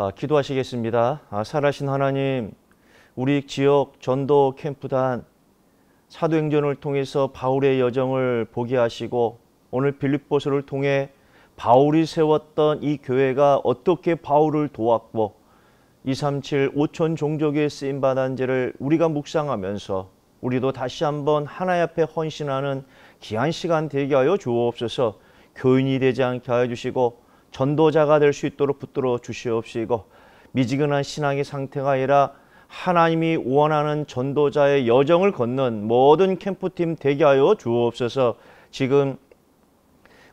아, 기도하시겠습니다. 아, 살아신 하나님, 우리 지역 전도 캠프단 사도행전을 통해서 바울의 여정을 보게 하시고 오늘 빌립보서를 통해 바울이 세웠던 이 교회가 어떻게 바울을 도왔고 237 5천 종족의 쓰임 받은 죄를 우리가 묵상하면서 우리도 다시 한번 하나님 앞에 헌신하는 귀한 시간 되게 하여 주옵소서 교인이 되지 않게 하여 주시고 전도자가 될 수 있도록 붙들어 주시옵시고 미지근한 신앙의 상태가 아니라 하나님이 원하는 전도자의 여정을 걷는 모든 캠프팀 대기 하여 주옵소서 지금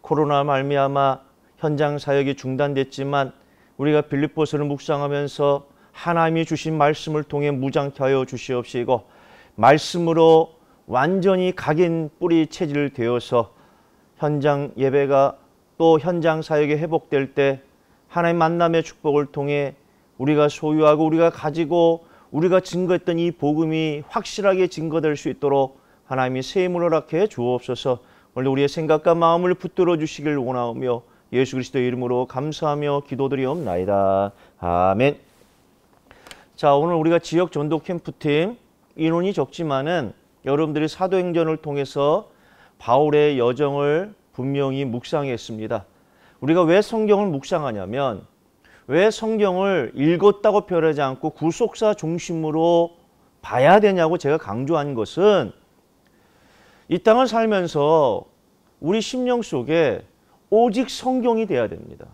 코로나 말미암아 현장 사역이 중단됐지만 우리가 빌립보서를 묵상하면서 하나님이 주신 말씀을 통해 무장케 하여 주시옵시고 말씀으로 완전히 각인 뿌리 체질 되어서 현장 예배가 또 현장 사역이 회복될 때 하나님 만남의 축복을 통해 우리가 소유하고 우리가 가지고 우리가 증거했던 이 복음이 확실하게 증거될 수 있도록 하나님이 세임을 허락해 주옵소서 오늘 우리의 생각과 마음을 붙들어 주시길 원하오며 예수 그리스도의 이름으로 감사하며 기도드리옵나이다. 아멘. 자, 오늘 우리가 지역 전도 캠프팀 인원이 적지만은 여러분들이 사도행전을 통해서 바울의 여정을 분명히 묵상했습니다. 우리가 왜 성경을 묵상하냐면 왜 성경을 읽었다고 표현하지 않고 구속사 중심으로 봐야 되냐고 제가 강조한 것은 이 땅을 살면서 우리 심령 속에 오직 성경이 되어야 됩니다.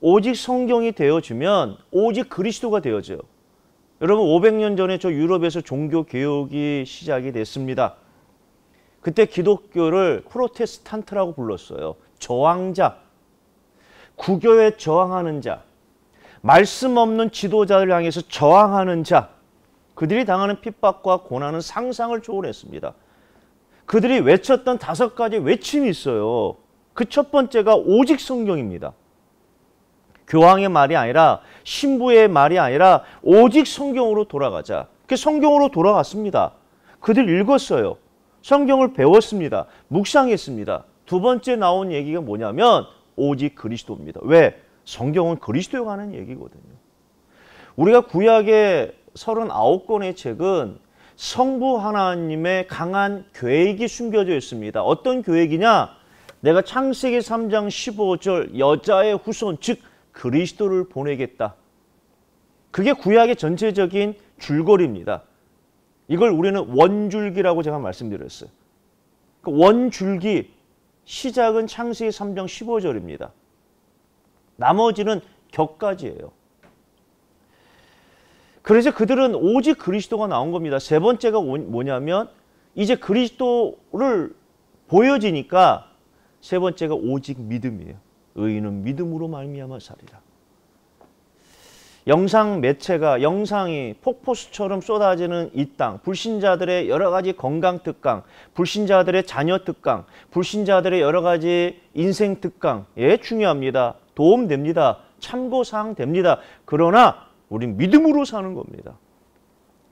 오직 성경이 되어지면 오직 그리스도가 되어져요. 여러분 500년 전에 저 유럽에서 종교 개혁이 시작이 됐습니다. 그때 기독교를 프로테스탄트라고 불렀어요. 저항자, 구교에 저항하는 자, 말씀 없는 지도자를 향해서 저항하는 자, 그들이 당하는 핍박과 고난은 상상을 초월했습니다. 그들이 외쳤던 다섯 가지 외침이 있어요. 그 첫 번째가 오직 성경입니다. 교황의 말이 아니라 신부의 말이 아니라 오직 성경으로 돌아가자. 그 성경으로 돌아갔습니다. 그들 읽었어요. 성경을 배웠습니다. 묵상했습니다. 두 번째 나온 얘기가 뭐냐면 오직 그리스도입니다. 왜? 성경은 그리스도에 하는 얘기거든요. 우리가 구약의 39권의 책은 성부 하나님의 강한 계획이 숨겨져 있습니다. 어떤 계획이냐? 내가 창세기 3장 15절 여자의 후손 즉 그리스도를 보내겠다. 그게 구약의 전체적인 줄거리입니다. 이걸 우리는 원줄기라고 제가 말씀드렸어요. 그 원줄기 시작은 창세기 3장 15절입니다. 나머지는 격까지예요. 그래서 그들은 오직 그리스도가 나온 겁니다. 세 번째가 뭐냐면 이제 그리스도를 보여지니까 세 번째가 오직 믿음이에요. 의인은 믿음으로 말미암아 살리라. 영상 매체가 영상이 폭포수처럼 쏟아지는 이 땅, 불신자들의 여러 가지 건강 특강, 불신자들의 자녀 특강, 불신자들의 여러 가지 인생 특강, 예, 중요합니다. 도움됩니다. 참고사항 됩니다. 그러나 우린 믿음으로 사는 겁니다.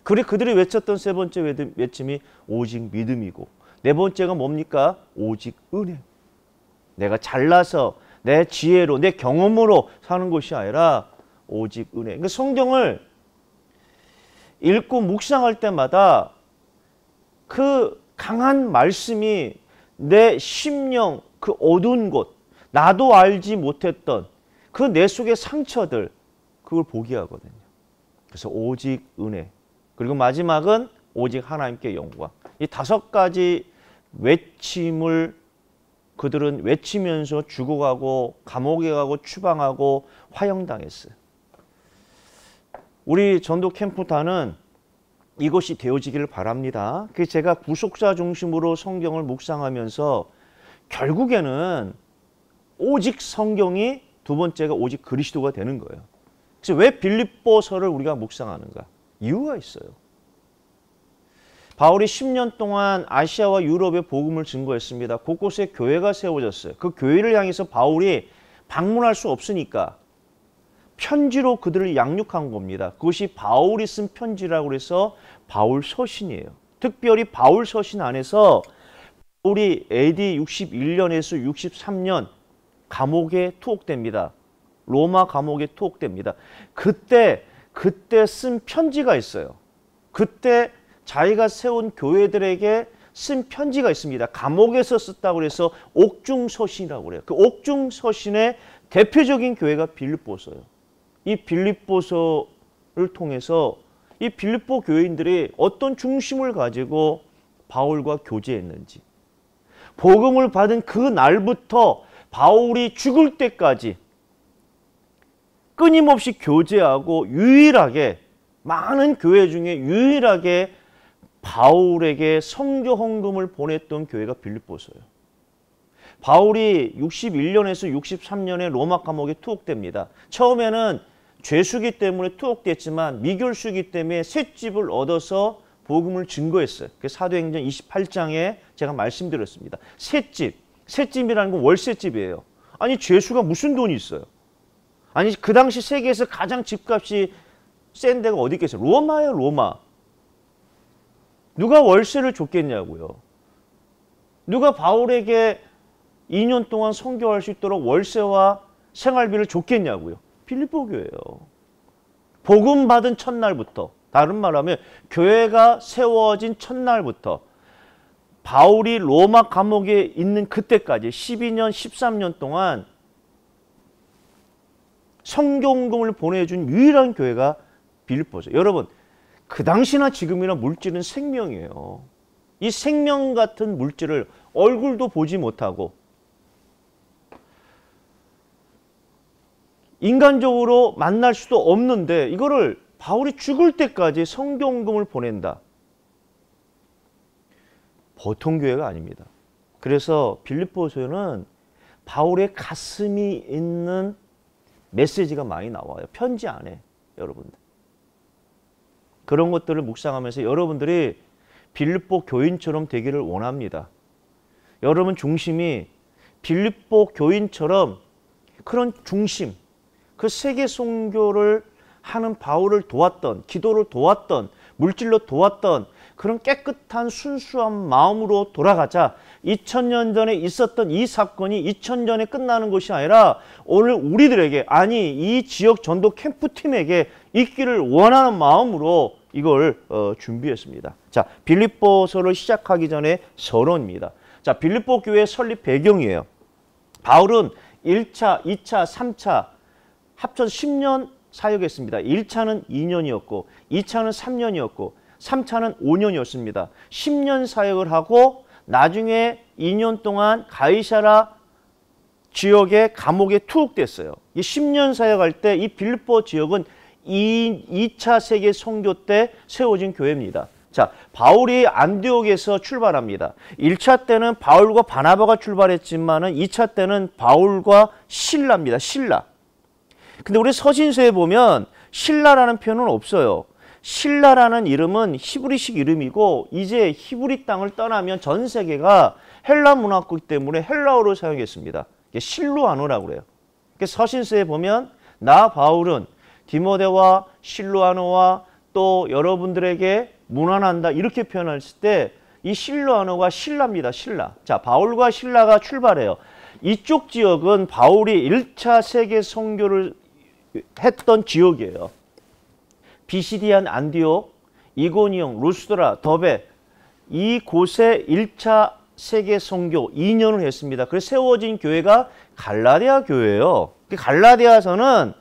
그리 그들이 외쳤던 세 번째 외침이 오직 믿음이고 네 번째가 뭡니까? 오직 은혜. 내가 잘나서 내 지혜로 내 경험으로 사는 것이 아니라 오직 은혜. 그러니까 성경을 읽고 묵상할 때마다 그 강한 말씀이 내 심령 그 어두운 곳 나도 알지 못했던 그 내 속의 상처들 그걸 보게 하거든요. 그래서 오직 은혜 그리고 마지막은 오직 하나님께 영광 이 다섯 가지 외침을 그들은 외치면서 죽어가고 감옥에 가고 추방하고 화형당했어요. 우리 전도 캠프단은 이것이 되어지기를 바랍니다. 그 제가 구속사 중심으로 성경을 묵상하면서 결국에는 오직 성경이 두 번째가 오직 그리스도가 되는 거예요. 그래서 왜 빌립보서를 우리가 묵상하는가? 이유가 있어요. 바울이 10년 동안 아시아와 유럽의 복음을 증거했습니다. 곳곳에 교회가 세워졌어요. 그 교회를 향해서 바울이 방문할 수 없으니까 편지로 그들을 양육한 겁니다. 그것이 바울이 쓴 편지라고 해서 바울 서신이에요. 특별히 바울 서신 안에서 바울이 AD 61년에서 63년 감옥에 투옥됩니다. 로마 감옥에 투옥됩니다. 그때 그때 쓴 편지가 있어요. 그때 자기가 세운 교회들에게 쓴 편지가 있습니다. 감옥에서 썼다고 해서 옥중 서신이라고 그래요. 그 옥중 서신의 대표적인 교회가 빌립보서예요. 이 빌립보서를 통해서 이 빌립보 교인들이 어떤 중심을 가지고 바울과 교제했는지 복음을 받은 그 날부터 바울이 죽을 때까지 끊임없이 교제하고 유일하게 많은 교회 중에 유일하게 바울에게 성교 헌금을 보냈던 교회가 빌립보서예요. 바울이 61년에서 63년에 로마 감옥에 투옥됩니다. 처음에는 죄수기 때문에 투옥됐지만 미결수기 때문에 셋집을 얻어서 복음을 증거했어요. 그 사도행전 28장에 제가 말씀드렸습니다. 셋집, 셋집이라는 건 월세집이에요. 아니 죄수가 무슨 돈이 있어요? 아니 그 당시 세계에서 가장 집값이 센 데가 어디 있겠어요? 로마예요, 로마. 누가 월세를 줬겠냐고요. 누가 바울에게 2년 동안 성교할수 있도록 월세와 생활비를 줬겠냐고요. 빌립보 교회예요. 복음 받은 첫날부터 다른 말하면 교회가 세워진 첫날부터 바울이 로마 감옥에 있는 그때까지 12년 13년 동안 성경금을 보내준 유일한 교회가 빌립보죠. 여러분 그 당시나 지금이나 물질은 생명이에요. 이 생명 같은 물질을 얼굴도 보지 못하고 인간적으로 만날 수도 없는데 이거를 바울이 죽을 때까지 성경금을 보낸다. 보통 교회가 아닙니다. 그래서 빌립보서는 바울의 가슴이 있는 메시지가 많이 나와요. 편지 안에 여러분들. 그런 것들을 묵상하면서 여러분들이 빌립보 교인처럼 되기를 원합니다. 여러분 중심이 빌립보 교인처럼 그런 중심, 그 세계 선교를 하는 바울을 도왔던 기도를 도왔던 물질로 도왔던 그런 깨끗한 순수한 마음으로 돌아가자 2000년 전에 있었던 이 사건이 2000년에 끝나는 것이 아니라 오늘 우리들에게 아니 이 지역 전도 캠프팀에게 있기를 원하는 마음으로 이걸 어, 준비했습니다. 자 빌립보서를 시작하기 전에 서론입니다. 자 빌립보 교회 설립 배경이에요. 바울은 1차, 2차, 3차 합쳐 10년 사역했습니다. 1차는 2년이었고 2차는 3년이었고 3차는 5년이었습니다. 10년 사역을 하고 나중에 2년 동안 가이사라 지역의 감옥에 투옥됐어요. 이 10년 사역할 때 이 빌보 지역은 2, 2차 세계 선교 때 세워진 교회입니다. 자, 바울이 안디옥에서 출발합니다. 1차 때는 바울과 바나바가 출발했지만은 2차 때는 바울과 신라입니다. 신라. 근데 우리 서신서에 보면 신라라는 표현은 없어요. 신라라는 이름은 히브리식 이름이고 이제 히브리 땅을 떠나면 전 세계가 헬라 문화국 때문에 헬라어를 사용했습니다. 실루아노라고 그래요. 서신서에 보면 나 바울은 디모데와 실루아노와 또 여러분들에게 문안한다 이렇게 표현했을 때이 실루아노가 신라입니다. 신라. 자 바울과 신라가 출발해요. 이쪽 지역은 바울이 1차 세계 선교를 그 했던 지역이에요. 비시디안, 안디옥, 이고니온, 루스드라, 더베 이곳에 1차 세계 선교 2년을 했습니다. 그래서 세워진 교회가 갈라디아 교회예요. 그 갈라디아에서는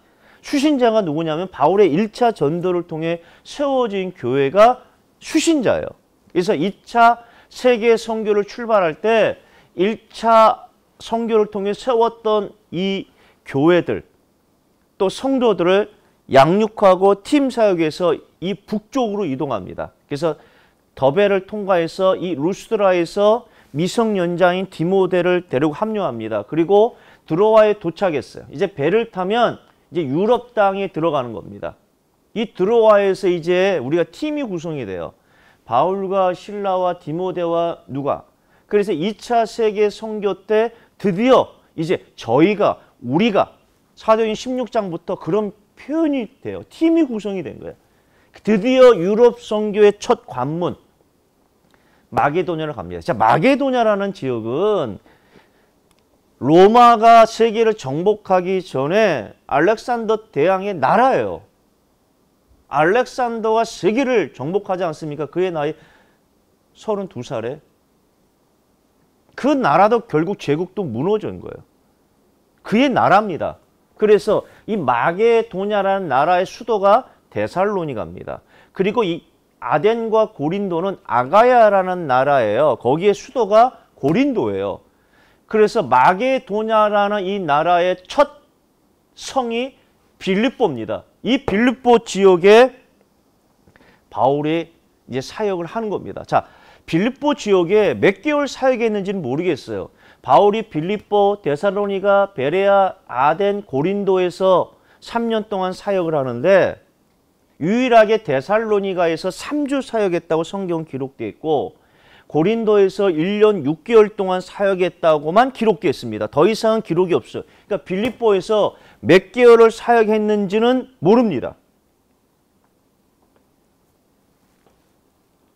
수신자가 누구냐면 바울의 1차 전도를 통해 세워진 교회가 수신자예요. 그래서 2차 세계 선교를 출발할 때 1차 선교를 통해 세웠던 이 교회들 또 성도들을 양육하고 팀 사역에서 이 북쪽으로 이동합니다. 그래서 더베를 통과해서 이 루스드라에서 미성년자인 디모데를 데리고 합류합니다. 그리고 드로아에 도착했어요. 이제 배를 타면 이제 유럽 땅에 들어가는 겁니다. 이 드로아에서 이제 우리가 팀이 구성이 돼요. 바울과 신라와 디모데와 누가 그래서 2차 세계 선교 때 드디어 이제 저희가 우리가 사도인 16장부터 그런 표현이 돼요. 팀이 구성이 된 거예요. 드디어 유럽 선교의 첫 관문 마게도냐를 갑니다. 자, 마게도냐라는 지역은 로마가 세계를 정복하기 전에 알렉산더 대왕의 나라예요. 알렉산더가 세계를 정복하지 않습니까? 그의 나이 32살에 그 나라도 결국 제국도 무너진 거예요. 그의 나라입니다. 그래서 이 마게도냐라는 나라의 수도가 데살로니가입니다. 그리고 이 아덴과 고린도는 아가야라는 나라예요. 거기에 수도가 고린도예요. 그래서 마게도냐라는 이 나라의 첫 성이 빌립보입니다. 이 빌립보 지역에 바울이 이제 사역을 하는 겁니다. 자, 빌립보 지역에 몇 개월 사역했는지는 모르겠어요. 바울이 빌립보, 데살로니가, 베레아, 아덴, 고린도에서 3년 동안 사역을 하는데 유일하게 데살로니가에서 3주 사역했다고 성경 기록되어 있고 고린도에서 1년 6개월 동안 사역했다고만 기록되어 있습니다. 더 이상은 기록이 없어요. 그러니까 빌립보에서 몇 개월을 사역했는지는 모릅니다.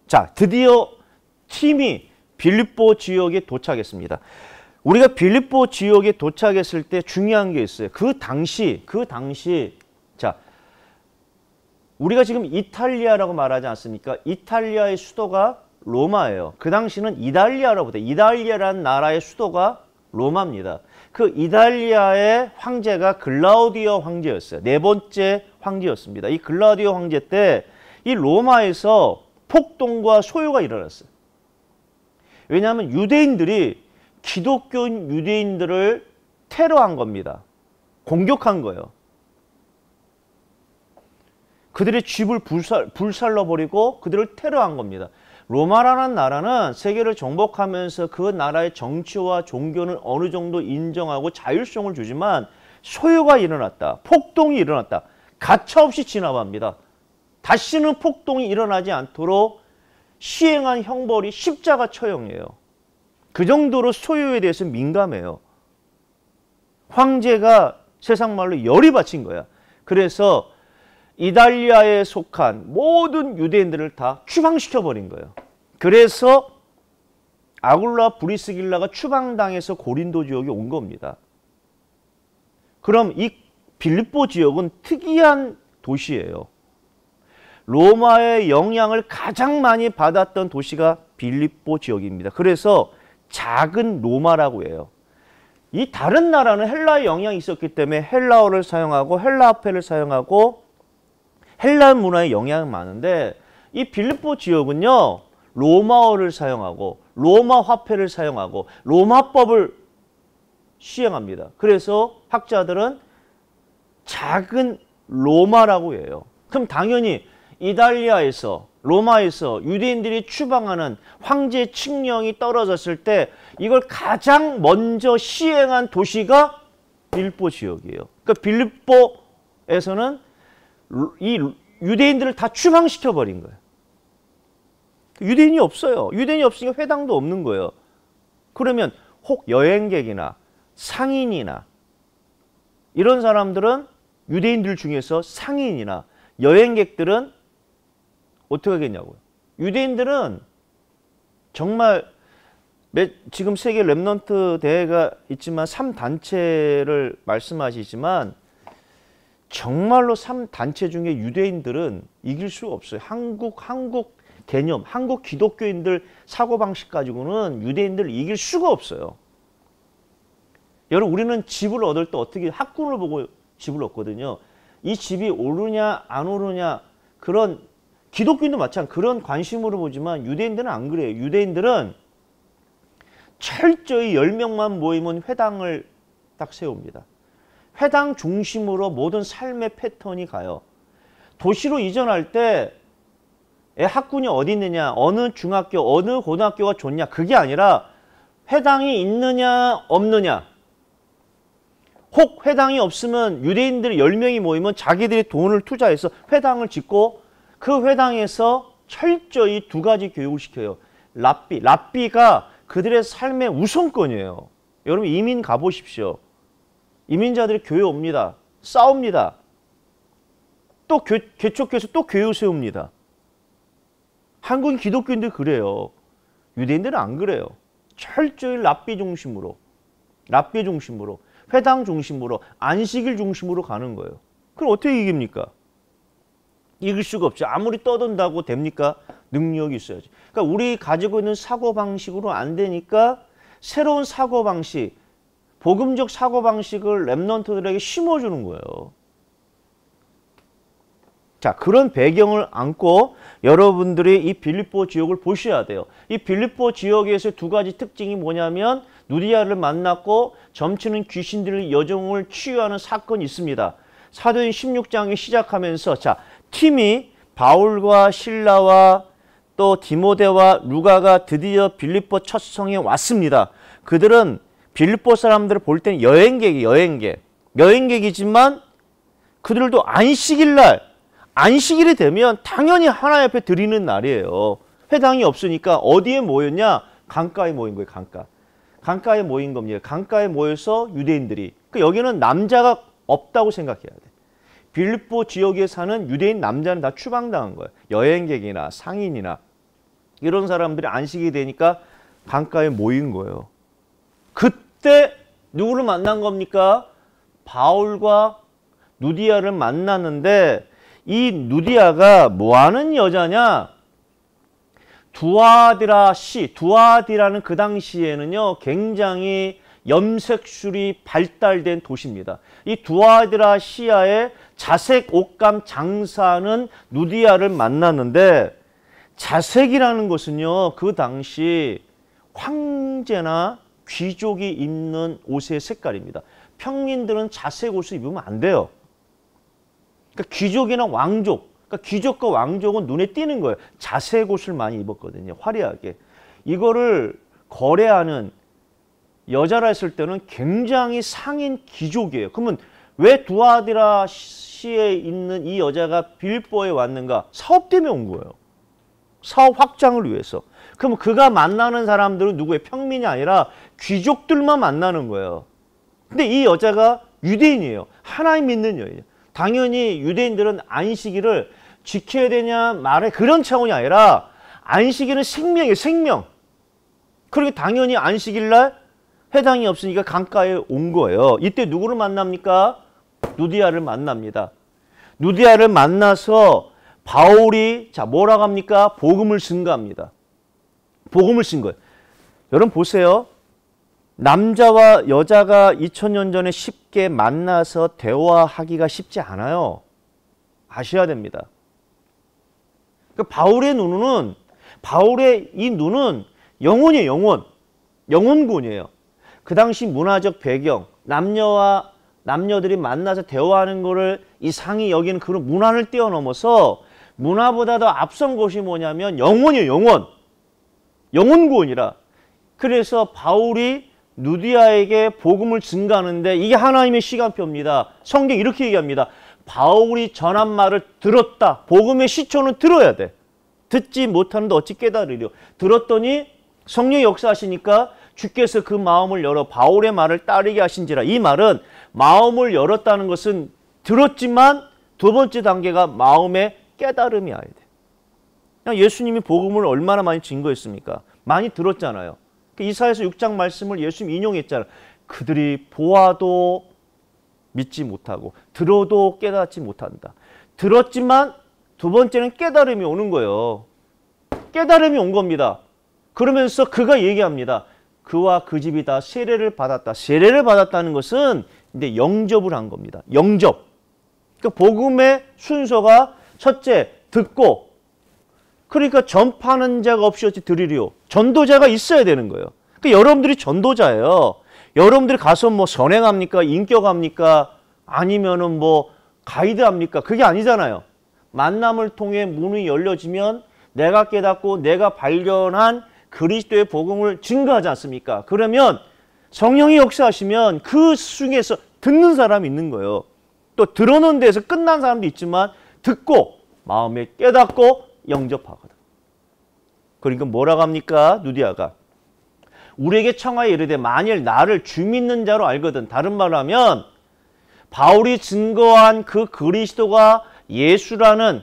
자, 드디어 팀이 빌립보 지역에 도착했습니다. 우리가 빌립보 지역에 도착했을 때 중요한 게 있어요. 그 당시, 그 당시, 자, 우리가 지금 이탈리아라고 말하지 않습니까? 이탈리아의 수도가 로마예요. 그 당시는 이달리아라고 돼. 이달리아라는 나라의 수도가 로마입니다. 그이달리아의 황제가 글라우디오 황제였어요. 네 번째 황제였습니다. 이글라우디오 황제 때 이 로마에서 폭동과 소요가 일어났어요. 왜냐하면 유대인들이 기독교인 유대인들을 테러한 겁니다. 공격한 거예요. 그들의 집을 불살, 불살러버리고 그들을 테러한 겁니다. 로마라는 나라는 세계를 정복하면서 그 나라의 정치와 종교는 어느 정도 인정하고 자율성을 주지만 소요가 일어났다. 폭동이 일어났다. 가차없이 진압합니다. 다시는 폭동이 일어나지 않도록 시행한 형벌이 십자가 처형이에요. 그 정도로 소유에 대해서 민감해요. 황제가 세상 말로 열이 받친 거야. 그래서 이달리아에 속한 모든 유대인들을 다 추방시켜 버린 거예요. 그래서 아굴라 브리스길라가 추방당해서 고린도 지역에 온 겁니다. 그럼 이 빌립보 지역은 특이한 도시예요. 로마의 영향을 가장 많이 받았던 도시가 빌립보 지역입니다. 그래서 작은 로마라고 해요. 이 다른 나라는 헬라의 영향이 있었기 때문에 헬라어를 사용하고 헬라 화폐를 사용하고 헬라 문화의 영향이 많은데 이 빌립보 지역은요. 로마어를 사용하고 로마 화폐를 사용하고 로마법을 시행합니다. 그래서 학자들은 작은 로마라고 해요. 그럼 당연히 이탈리아에서 로마에서 유대인들이 추방하는 황제 칙령이 떨어졌을 때 이걸 가장 먼저 시행한 도시가 빌보 지역이에요. 그러니까 빌보에서는 이 유대인들을 다 추방시켜 버린 거예요. 유대인이 없어요. 유대인이 없으니까 회당도 없는 거예요. 그러면 혹 여행객이나 상인이나 이런 사람들은 유대인들 중에서 상인이나 여행객들은 어떻게 하겠냐고요. 유대인들은 정말 지금 세계 랩넌트 대회가 있지만 3단체를 말씀하시지만 정말로 3단체 중에 유대인들은 이길 수 없어요. 한국, 한국 개념, 한국 기독교인들 사고방식 가지고는 유대인들 이길 수가 없어요. 여러분 우리는 집을 얻을 때 어떻게 학군을 보고 집을 얻거든요. 이 집이 오르냐 안 오르냐 그런 기독교인도 마찬가지 그런 관심으로 보지만 유대인들은 안 그래요. 유대인들은 철저히 10명만 모이면 회당을 딱 세웁니다. 회당 중심으로 모든 삶의 패턴이 가요. 도시로 이전할 때 학군이 어디 있느냐, 어느 중학교, 어느 고등학교가 좋냐 그게 아니라 회당이 있느냐 없느냐 혹 회당이 없으면 유대인들 10명이 모이면 자기들이 돈을 투자해서 회당을 짓고 그 회당에서 철저히 두 가지 교육을 시켜요. 랍비, 랍비가 그들의 삶의 우선권이에요. 여러분 이민 가보십시오. 이민자들이 교회 옵니다. 싸웁니다. 또 개, 개척해서 또 교회 세웁니다. 한국 기독교인들 그래요. 유대인들은 안 그래요. 철저히 랍비 중심으로, 랍비 중심으로, 회당 중심으로, 안식일 중심으로 가는 거예요. 그럼 어떻게 이깁니까? 읽을 수가 없죠. 아무리 떠든다고 됩니까? 능력이 있어야지. 그러니까 우리 가지고 있는 사고방식으로 안 되니까 새로운 사고방식, 복음적 사고방식을 랩런트들에게 심어주는 거예요. 자, 그런 배경을 안고 여러분들이 이 빌립보 지역을 보셔야 돼요. 이 빌립보 지역에서 두 가지 특징이 뭐냐면 누디아를 만났고 점치는 귀신들의 여정을 치유하는 사건이 있습니다. 사도행 16장이 시작하면서 자 팀이 바울과 신라와 또 디모데와 루가가 드디어 빌립보 첫 성에 왔습니다. 그들은 빌립보 사람들을 볼 때는 여행객이 여행객. 여행객이지만 그들도 안식일 날 안식일이 되면 당연히 하나 옆에 드리는 날이에요. 회당이 없으니까 어디에 모였냐? 강가에 모인 거예요. 강가. 강가에 모인 겁니다. 강가에 모여서 유대인들이. 그 여기는 남자가 없다고 생각해야 돼. 빌립보 지역에 사는 유대인 남자는 다 추방당한 거예요. 여행객이나 상인이나 이런 사람들이 안식이 되니까 강가에 모인 거예요. 그때 누구를 만난 겁니까? 바울과 누디아를 만났는데 이 누디아가 뭐하는 여자냐? 두아디라 시, 두아디라는 그 당시에는요 굉장히 염색술이 발달된 도시입니다. 이 두아디라 시아의 자색 옷감 장사는 누디아를 만났는데 자색이라는 것은요. 그 당시 황제나 귀족이 입는 옷의 색깔입니다. 평민들은 자색 옷을 입으면 안 돼요. 그러니까 귀족이나 왕족, 그러니까 귀족과 왕족은 눈에 띄는 거예요. 자색 옷을 많이 입었거든요. 화려하게. 이거를 거래하는 여자라 했을 때는 굉장히 상인 귀족이에요. 그러면 왜 두아디라 시에 있는 이 여자가 빌보에 왔는가? 사업 때문에 온 거예요. 사업 확장을 위해서. 그럼 그가 만나는 사람들은 누구의 평민이 아니라 귀족들만 만나는 거예요. 근데 이 여자가 유대인이에요. 하나님 믿는 여인이에요. 당연히 유대인들은 안식일을 지켜야 되냐 말에 그런 차원이 아니라 안식일은 생명이에요. 생명. 그리고 당연히 안식일날 해당이 없으니까 강가에 온 거예요. 이때 누구를 만납니까? 누디아를 만납니다. 누디아를 만나서 바울이 자 뭐라고 합니까? 복음을 증거합니다. 복음을 쓴 거예요. 여러분 보세요. 남자와 여자가 2000년 전에 쉽게 만나서 대화하기가 쉽지 않아요. 아셔야 됩니다. 그러니까 바울의 눈은 바울의 이 눈은 영혼이에요, 영혼. 영혼군이에요. 그 당시 문화적 배경, 남녀와 남녀들이 만나서 대화하는 거를 이 상이 여기는 그런 문화를 뛰어넘어서 문화보다 더 앞선 것이 뭐냐면 영혼이에요, 영혼. 영혼구원이라. 그래서 바울이 누디아에게 복음을 증가하는데 이게 하나님의 시간표입니다. 성경 이렇게 얘기합니다. 바울이 전한 말을 들었다. 복음의 시초는 들어야 돼. 듣지 못하는데 어찌 깨달으려. 들었더니 성령 역사하시니까 주께서 그 마음을 열어 바울의 말을 따르게 하신지라. 이 말은 마음을 열었다는 것은 들었지만 두 번째 단계가 마음의 깨달음이 아야 돼. 그냥 예수님이 복음을 얼마나 많이 증거했습니까? 많이 들었잖아요. 그 이사에서 6장 말씀을 예수님 인용했잖아요. 그들이 보아도 믿지 못하고 들어도 깨닫지 못한다. 들었지만 두 번째는 깨달음이 오는 거예요. 깨달음이 온 겁니다. 그러면서 그가 얘기합니다. 그와 그 집이 다 세례를 받았다. 세례를 받았다는 것은 이제 영접을 한 겁니다. 영접. 그러니까 복음의 순서가 첫째 듣고 그러니까 전파하는 자가 없이어찌 드리리요 전도자가 있어야 되는 거예요. 그러니까 여러분들이 전도자예요. 여러분들이 가서 뭐 선행합니까? 인격합니까? 아니면은 뭐 가이드합니까? 그게 아니잖아요. 만남을 통해 문이 열려지면 내가 깨닫고 내가 발견한 그리스도의 복음을 증거하지 않습니까? 그러면 성령이 역사하시면 그 중에서 듣는 사람이 있는 거예요. 또 들어오는 데서 끝난 사람도 있지만 듣고 마음에 깨닫고 영접하거든. 그러니까 뭐라고 합니까? 누디아가. 우리에게 청하여 이르되 만일 나를 주 믿는 자로 알거든. 다른 말로 하면 바울이 증거한 그 그리스도가 예수라는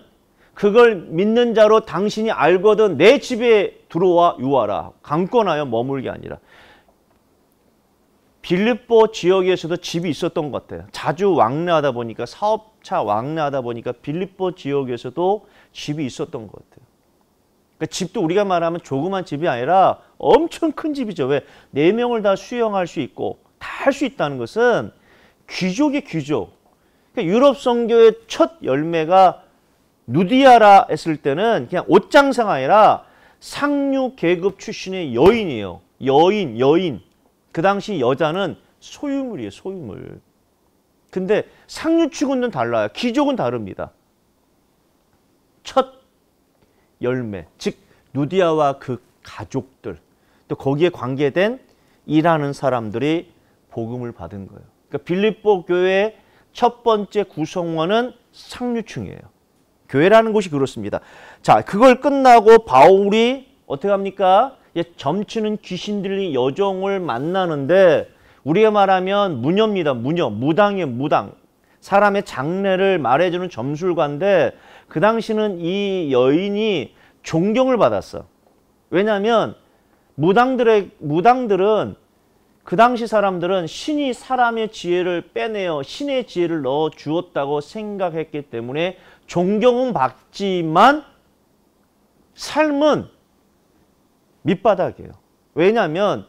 그걸 믿는 자로 당신이 알거든 내 집에 들어와 유하라. 강권하여 머물게 아니라. 빌립보 지역에서도 집이 있었던 것 같아요. 자주 왕래하다 보니까 사업차 왕래하다 보니까 빌립보 지역에서도 집이 있었던 것 같아요. 그러니까 집도 우리가 말하면 조그만 집이 아니라 엄청 큰 집이죠. 왜? 네 명을 다 수용할 수 있고 다 할 수 있다는 것은 귀족의 귀족. 그러니까 유럽 성교의첫 열매가 누디아라 했을 때는 그냥 옷장상 아니라 상류 계급 출신의 여인이에요. 여인, 여인. 그 당시 여자는 소유물이에요, 소유물. 근데 상류축은 달라요. 기족은 다릅니다. 첫 열매, 즉 누디아와 그 가족들, 또 거기에 관계된 일하는 사람들이 복음을 받은 거예요. 그러니까 빌립보 교회의 첫 번째 구성원은 상류층이에요. 교회라는 곳이 그렇습니다. 자, 그걸 끝나고 바울이 어떻게 합니까? 예, 점치는 귀신들이 여종을 만나는데 우리가 말하면 무녀입니다. 무녀, 무당이 무당. 사람의 장래를 말해주는 점술관인데그 당시는 이 여인이 존경을 받았어. 왜냐하면 무당들의 무당들은 그 당시 사람들은 신이 사람의 지혜를 빼내어 신의 지혜를 넣어 주었다고 생각했기 때문에 존경은 받지만 삶은 밑바닥이에요. 왜냐하면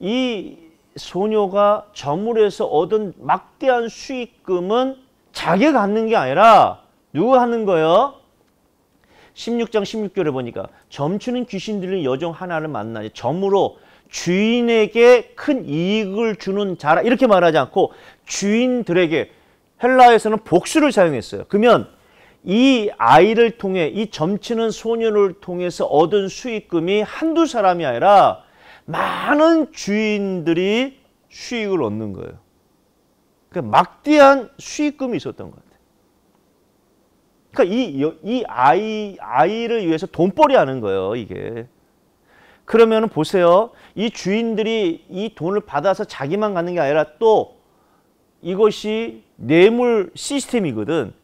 이 소녀가 저물에서 얻은 막대한 수익금은 자기가 갖는 게 아니라 누구 하는 거예요? 16장 16절에 보니까 점치는 귀신 들린 여종 하나를 만나니 점으로 주인에게 큰 이익을 주는 자라 이렇게 말하지 않고 주인들에게 헬라에서는 복수를 사용했어요. 그러면 이 아이를 통해 이 점치는 소년을 통해서 얻은 수익금이 한두 사람이 아니라 많은 주인들이 수익을 얻는 거예요. 그러니까 막대한 수익금이 있었던 것 같아요. 그러니까 이, 이 아이, 아이를 위해서 돈벌이 하는 거예요, 이게. 그러면 보세요. 이 주인들이 이 돈을 받아서 자기만 가는 게 아니라 또 이것이 뇌물 시스템이거든.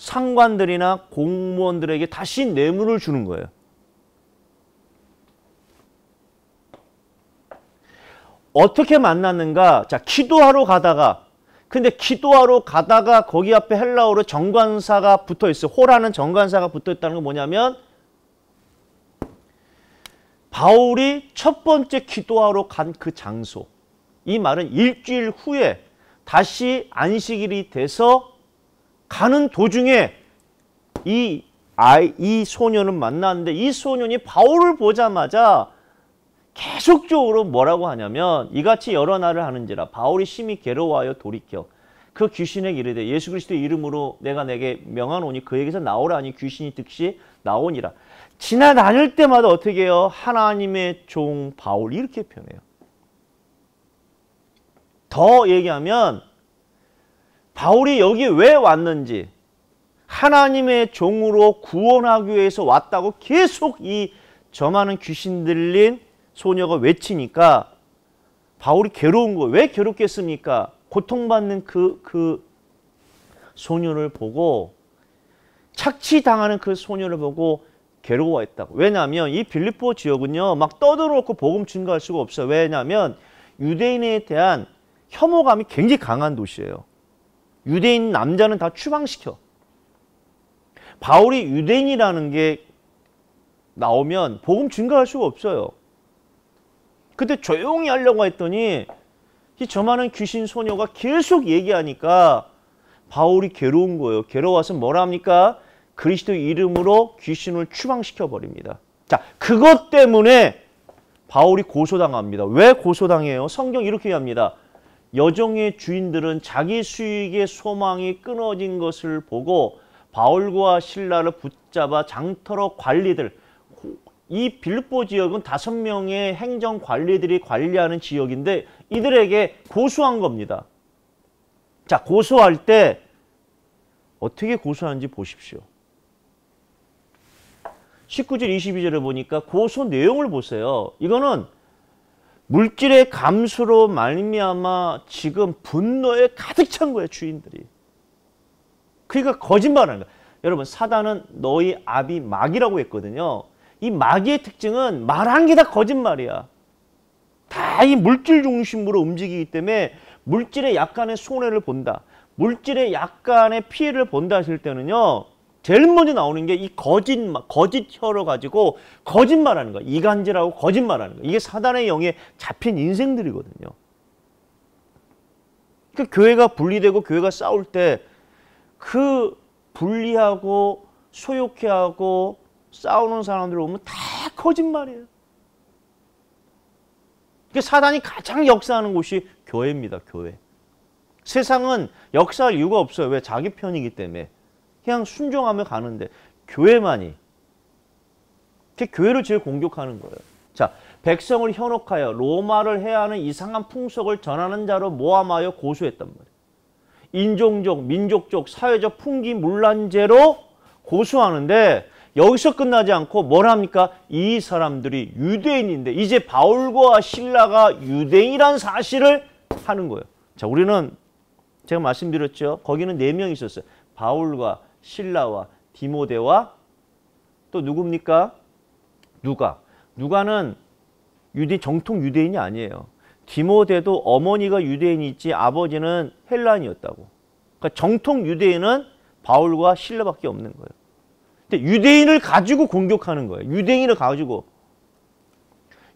상관들이나 공무원들에게 다시 뇌물을 주는 거예요. 어떻게 만났는가? 자, 기도하러 가다가 근데 기도하러 가다가 거기 앞에 헬라어로 정관사가 붙어 있어요. 호라는 정관사가 붙어 있다는 건 뭐냐면 바울이 첫 번째 기도하러 간 그 장소. 이 말은 일주일 후에 다시 안식일이 돼서 가는 도중에 이 아이 이 소년은 만났는데 이 소년이 바울을 보자마자 계속적으로 뭐라고 하냐면 이같이 여러 날을 하는지라 바울이 심히 괴로워하여 돌이켜 그 귀신에게 이르되 예수 그리스도의 이름으로 내가 내게 명하노니 그에게서 나오라니 귀신이 득시 나오니라 지나다닐 때마다 어떻게 해요? 하나님의 종 바울 이렇게 표현해요. 더 얘기하면 바울이 여기 왜 왔는지 하나님의 종으로 구원하기 위해서 왔다고 계속 이 저만은 귀신 들린 소녀가 외치니까 바울이 괴로운 거예요. 왜 괴롭겠습니까? 고통받는 그, 그 소녀를 보고 착취당하는 그 소녀를 보고 괴로워했다고. 왜냐하면 이 빌리포 지역은요. 막 떠들어놓고 복음 증거할 수가 없어요. 왜냐하면 유대인에 대한 혐오감이 굉장히 강한 도시예요. 유대인 남자는 다 추방시켜. 바울이 유대인이라는 게 나오면 복음 증가할 수가 없어요. 그때 조용히 하려고 했더니 이 저만은 귀신 소녀가 계속 얘기하니까 바울이 괴로운 거예요. 괴로워서 뭐라 합니까? 그리스도 이름으로 귀신을 추방시켜 버립니다. 자, 그것 때문에 바울이 고소당합니다. 왜 고소당해요? 성경 이렇게 합니다. 여정의 주인들은 자기 수익의 소망이 끊어진 것을 보고 바울과 신라를 붙잡아 장터로 관리들 이 빌보 지역은 다섯 명의 행정 관리들이 관리하는 지역인데 이들에게 고소한 겁니다. 자, 고소할 때 어떻게 고소하는지 보십시오. 19절 22절에 보니까 고소 내용을 보세요. 이거는 물질의 감수로 말미암아 지금 분노에 가득 찬 거예요 주인들이. 그러니까 거짓말하는 거예요. 여러분 사단은 너희 압이 마귀라고 했거든요. 이 마귀의 특징은 말 한 게 다 거짓말이야. 다 이 물질 중심으로 움직이기 때문에 물질에 약간의 손해를 본다. 물질에 약간의 피해를 본다 하실 때는요. 제일 먼저 나오는 게 이 거짓말, 거짓 혀로 가지고 거짓말하는 거, 이간질하고 거짓말하는 거. 이게 사단의 영에 잡힌 인생들이거든요. 그러니까 교회가 분리되고 교회가 싸울 때 그 분리하고 소욕해 하고 싸우는 사람들 보면다 거짓말이에요. 그 사단이 가장 역사하는 곳이 교회입니다. 교회. 세상은 역사할 이유가 없어요. 왜? 자기 편이기 때문에. 그냥 순종하며 가는데 교회만이 교회를 제일 공격하는 거예요. 자, 백성을 현혹하여 로마를 해하는 이상한 풍속을 전하는 자로 모함하여 고소했단 말이에요. 인종적, 민족적, 사회적 풍기 문란죄로 고소하는데 여기서 끝나지 않고 뭘 합니까? 이 사람들이 유대인인데 이제 바울과 신라가 유대인이란 사실을 하는 거예요. 자, 우리는 제가 말씀드렸죠. 거기는 네 명 있었어요. 바울과 신라와 디모데와 또 누굽니까? 누가. 누가는 유대 정통 유대인이 아니에요. 디모데도 어머니가 유대인이지 아버지는 헬란이었다고. 그러니까 정통 유대인은 바울과 신라밖에 없는 거예요. 근데 유대인을 가지고 공격하는 거예요. 유대인을 가지고.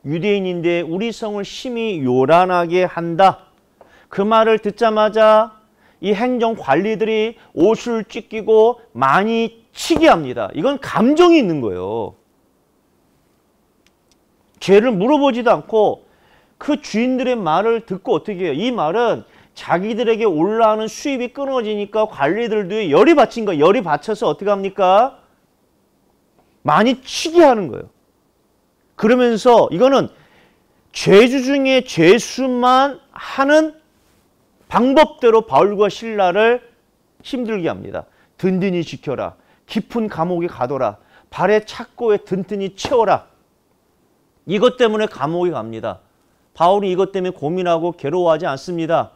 유대인인데 우리 성을 심히 요란하게 한다. 그 말을 듣자마자 이 행정 관리들이 옷을 찢기고 많이 치게 합니다. 이건 감정이 있는 거예요. 죄를 물어보지도 않고 그 주인들의 말을 듣고 어떻게 해요? 이 말은 자기들에게 올라오는 수입이 끊어지니까 관리들도 열이 받친 거예요. 열이 받쳐서 어떻게 합니까? 많이 치게 하는 거예요. 그러면서 이거는 죄주 중에 죄수만 하는 방법대로 바울과 신라를 힘들게 합니다. 든든히 지켜라. 깊은 감옥에 가둬라. 발에 착고에 든든히 채워라. 이것 때문에 감옥에 갑니다. 바울이 이것 때문에 고민하고 괴로워하지 않습니다.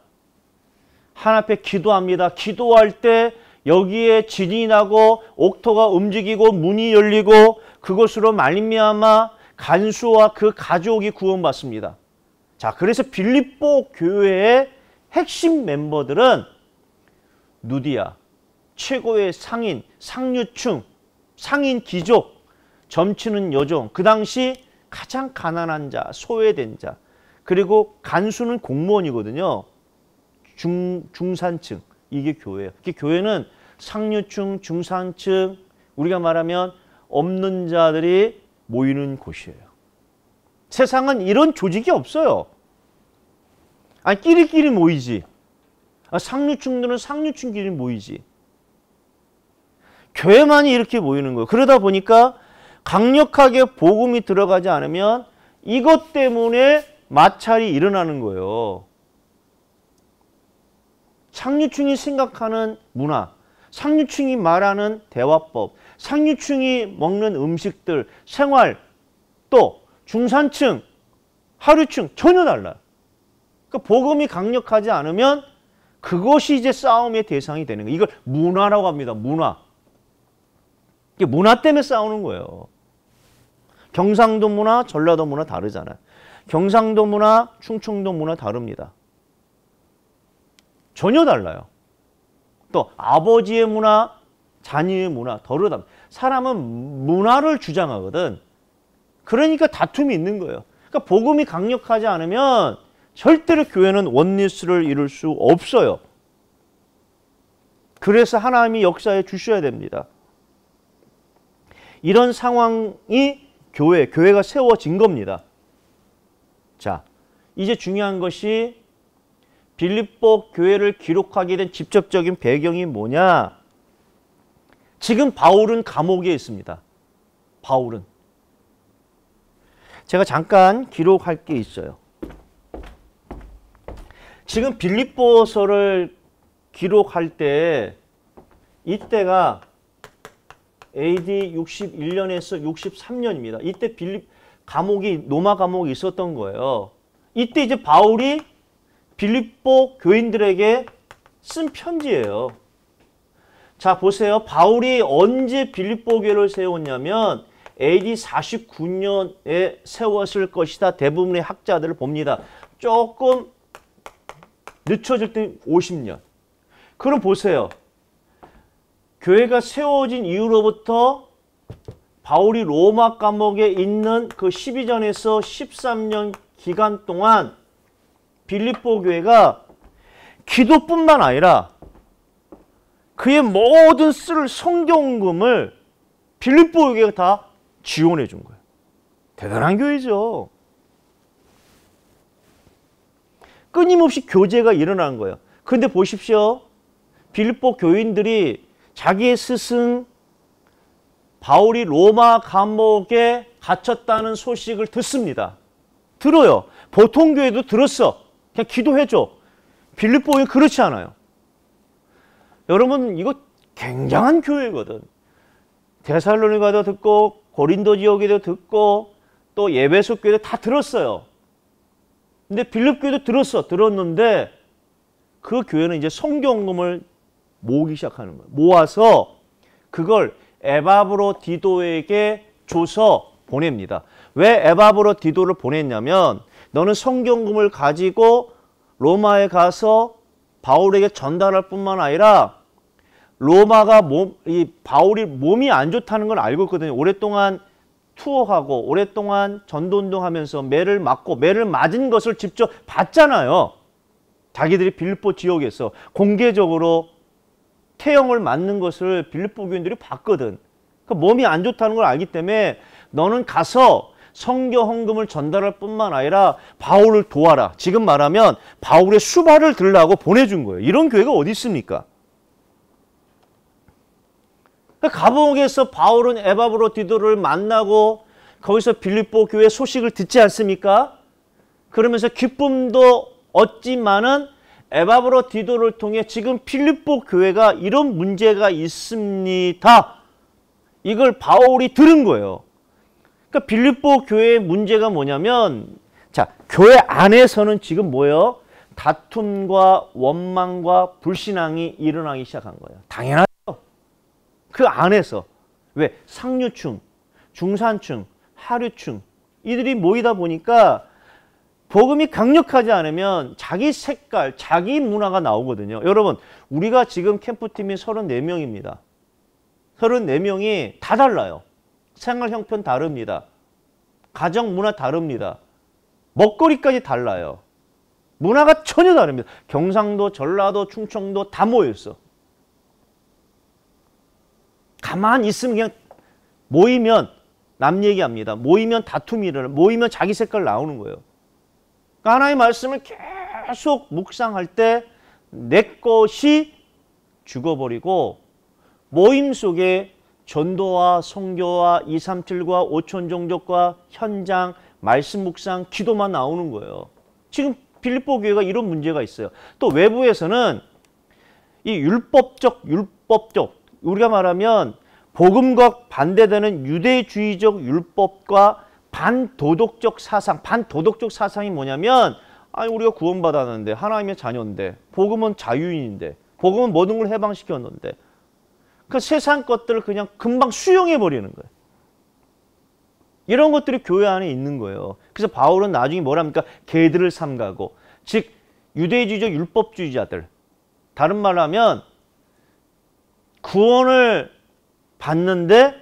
하나 앞에 기도합니다. 기도할 때 여기에 진이 나고 옥토가 움직이고 문이 열리고 그것으로 말미암아 간수와 그 가족이 구원받습니다. 자, 그래서 빌립보 교회에 핵심 멤버들은 누디아, 최고의 상인, 상류층, 상인 기족, 점치는 여종, 그 당시 가장 가난한 자, 소외된 자, 그리고 간수는 공무원이거든요. 중, 중산층, 이게 교회예요. 이게 교회는 상류층, 중산층, 우리가 말하면 없는 자들이 모이는 곳이에요. 세상은 이런 조직이 없어요. 아니 끼리끼리 모이지. 아, 상류층들은 상류층끼리 모이지. 교회만이 이렇게 모이는 거예요. 그러다 보니까 강력하게 복음이 들어가지 않으면 이것 때문에 마찰이 일어나는 거예요. 상류층이 생각하는 문화, 상류층이 말하는 대화법, 상류층이 먹는 음식들, 생활, 또 중산층, 하류층 전혀 달라요. 그 복음이 강력하지 않으면 그것이 이제 싸움의 대상이 되는 거예요. 이걸 문화라고 합니다. 문화. 이게 문화 때문에 싸우는 거예요. 경상도 문화, 전라도 문화 다르잖아요. 경상도 문화, 충청도 문화 다릅니다. 전혀 달라요. 또 아버지의 문화, 자녀의 문화 다르다. 사람은 문화를 주장하거든. 그러니까 다툼이 있는 거예요. 그러니까 복음이 강력하지 않으면 절대로 교회는 원리스를 이룰 수 없어요. 그래서 하나님이 역사에 주셔야 됩니다. 이런 상황이 교회, 교회가 세워진 겁니다. 자, 이제 중요한 것이 빌립보 교회를 기록하게 된 직접적인 배경이 뭐냐? 지금 바울은 감옥에 있습니다. 바울은. 제가 잠깐 기록할 게 있어요. 지금 빌립보서를 기록할 때 이때가 AD 61년에서 63년입니다. 이때 빌립 감옥이 노마 감옥이 있었던 거예요. 이때 이제 바울이 빌립보 교인들에게 쓴 편지예요. 자 보세요. 바울이 언제 빌립보 교회를 세웠냐면 AD 49년에 세웠을 것이다. 대부분의 학자들을 봅니다. 조금 늦춰질 때 50년. 그럼 보세요. 교회가 세워진 이후로부터 바울이 로마 감옥에 있는 그 12전에서 13년 기간 동안 빌립보 교회가 기도뿐만 아니라 그의 모든 쓸 성경금을 빌립보 교회가 다 지원해 준 거예요. 대단한 교회죠. 끊임없이 교제가 일어난 거예요. 그런데 보십시오. 빌보 교인들이 자기의 스승 바울이 로마 감옥에 갇혔다는 소식을 듣습니다. 들어요. 보통 교회도 들었어. 그냥 기도해줘. 빌립보는 그렇지 않아요. 여러분 이거 굉장한 교회거든. 대살로니가도 듣고 고린도 지역에도 듣고 또 예배소 교회도 다 들었어요. 근데 빌립 교회도 들었어. 들었는데 그 교회는 이제 성경금을 모으기 시작하는 거예요. 모아서 그걸 에바브로 디도에게 줘서 보냅니다. 왜 에바브로 디도를 보냈냐면 너는 성경금을 가지고 로마에 가서 바울에게 전달할 뿐만 아니라 로마가 몸, 이 바울이 몸이 안 좋다는 걸 알고 있거든요. 오랫동안 투어하고 오랫동안 전도운동하면서 매를 맞고 매를 맞은 것을 직접 봤잖아요. 자기들이 빌보 지역에서 공개적으로 태형을 맞는 것을 빌보 교인들이 봤거든. 그 몸이 안 좋다는 걸 알기 때문에 너는 가서 성교 헌금을 전달할 뿐만 아니라 바울을 도와라. 지금 말하면 바울의 수발을 들라고 보내준 거예요. 이런 교회가 어디 있습니까? 감옥에서 그러니까 바울은 에바브로 디도를 만나고 거기서 빌립보 교회 소식을 듣지 않습니까? 그러면서 기쁨도 얻지만은 에바브로 디도를 통해 지금 필립보 교회가 이런 문제가 있습니다. 이걸 바울이 들은 거예요. 그러니까 빌립보 교회의 문제가 뭐냐면 자, 교회 안에서는 지금 뭐예요? 다툼과 원망과 불신앙이 일어나기 시작한 거예요. 당연하 그 안에서 왜 상류층, 중산층, 하류층 이들이 모이다 보니까 복음이 강력하지 않으면 자기 색깔, 자기 문화가 나오거든요. 여러분, 우리가 지금 캠프팀이 34명입니다. 34명이 다 달라요. 생활 형편 다릅니다. 가정 문화 다릅니다. 먹거리까지 달라요. 문화가 전혀 다릅니다. 경상도, 전라도, 충청도 다 모여있어. 가만히 있으면 그냥 모이면 남 얘기합니다. 모이면 다툼이 일어나 모이면 자기 색깔 나오는 거예요. 그러니까 하나의 말씀을 계속 묵상할 때 내 것이 죽어버리고 모임 속에 전도와 성교와 237과 오천 종족과 현장 말씀 묵상 기도만 나오는 거예요. 지금 빌립보 교회가 이런 문제가 있어요. 또 외부에서는 이 율법적 율법적 우리가 말하면 복음과 반대되는 유대주의적 율법과 반도덕적 사상, 반도덕적 사상이 뭐냐면 아니 우리가 구원받았는데 하나님의 자녀인데 복음은 자유인인데 복음은 모든 걸 해방시켰는데 그 세상 것들을 그냥 금방 수용해버리는 거예요. 이런 것들이 교회 안에 있는 거예요. 그래서 바울은 나중에 뭐랍니까? 개들을 삼가고 즉 유대주의적 율법주의자들 다른 말로 하면 구원을 받는데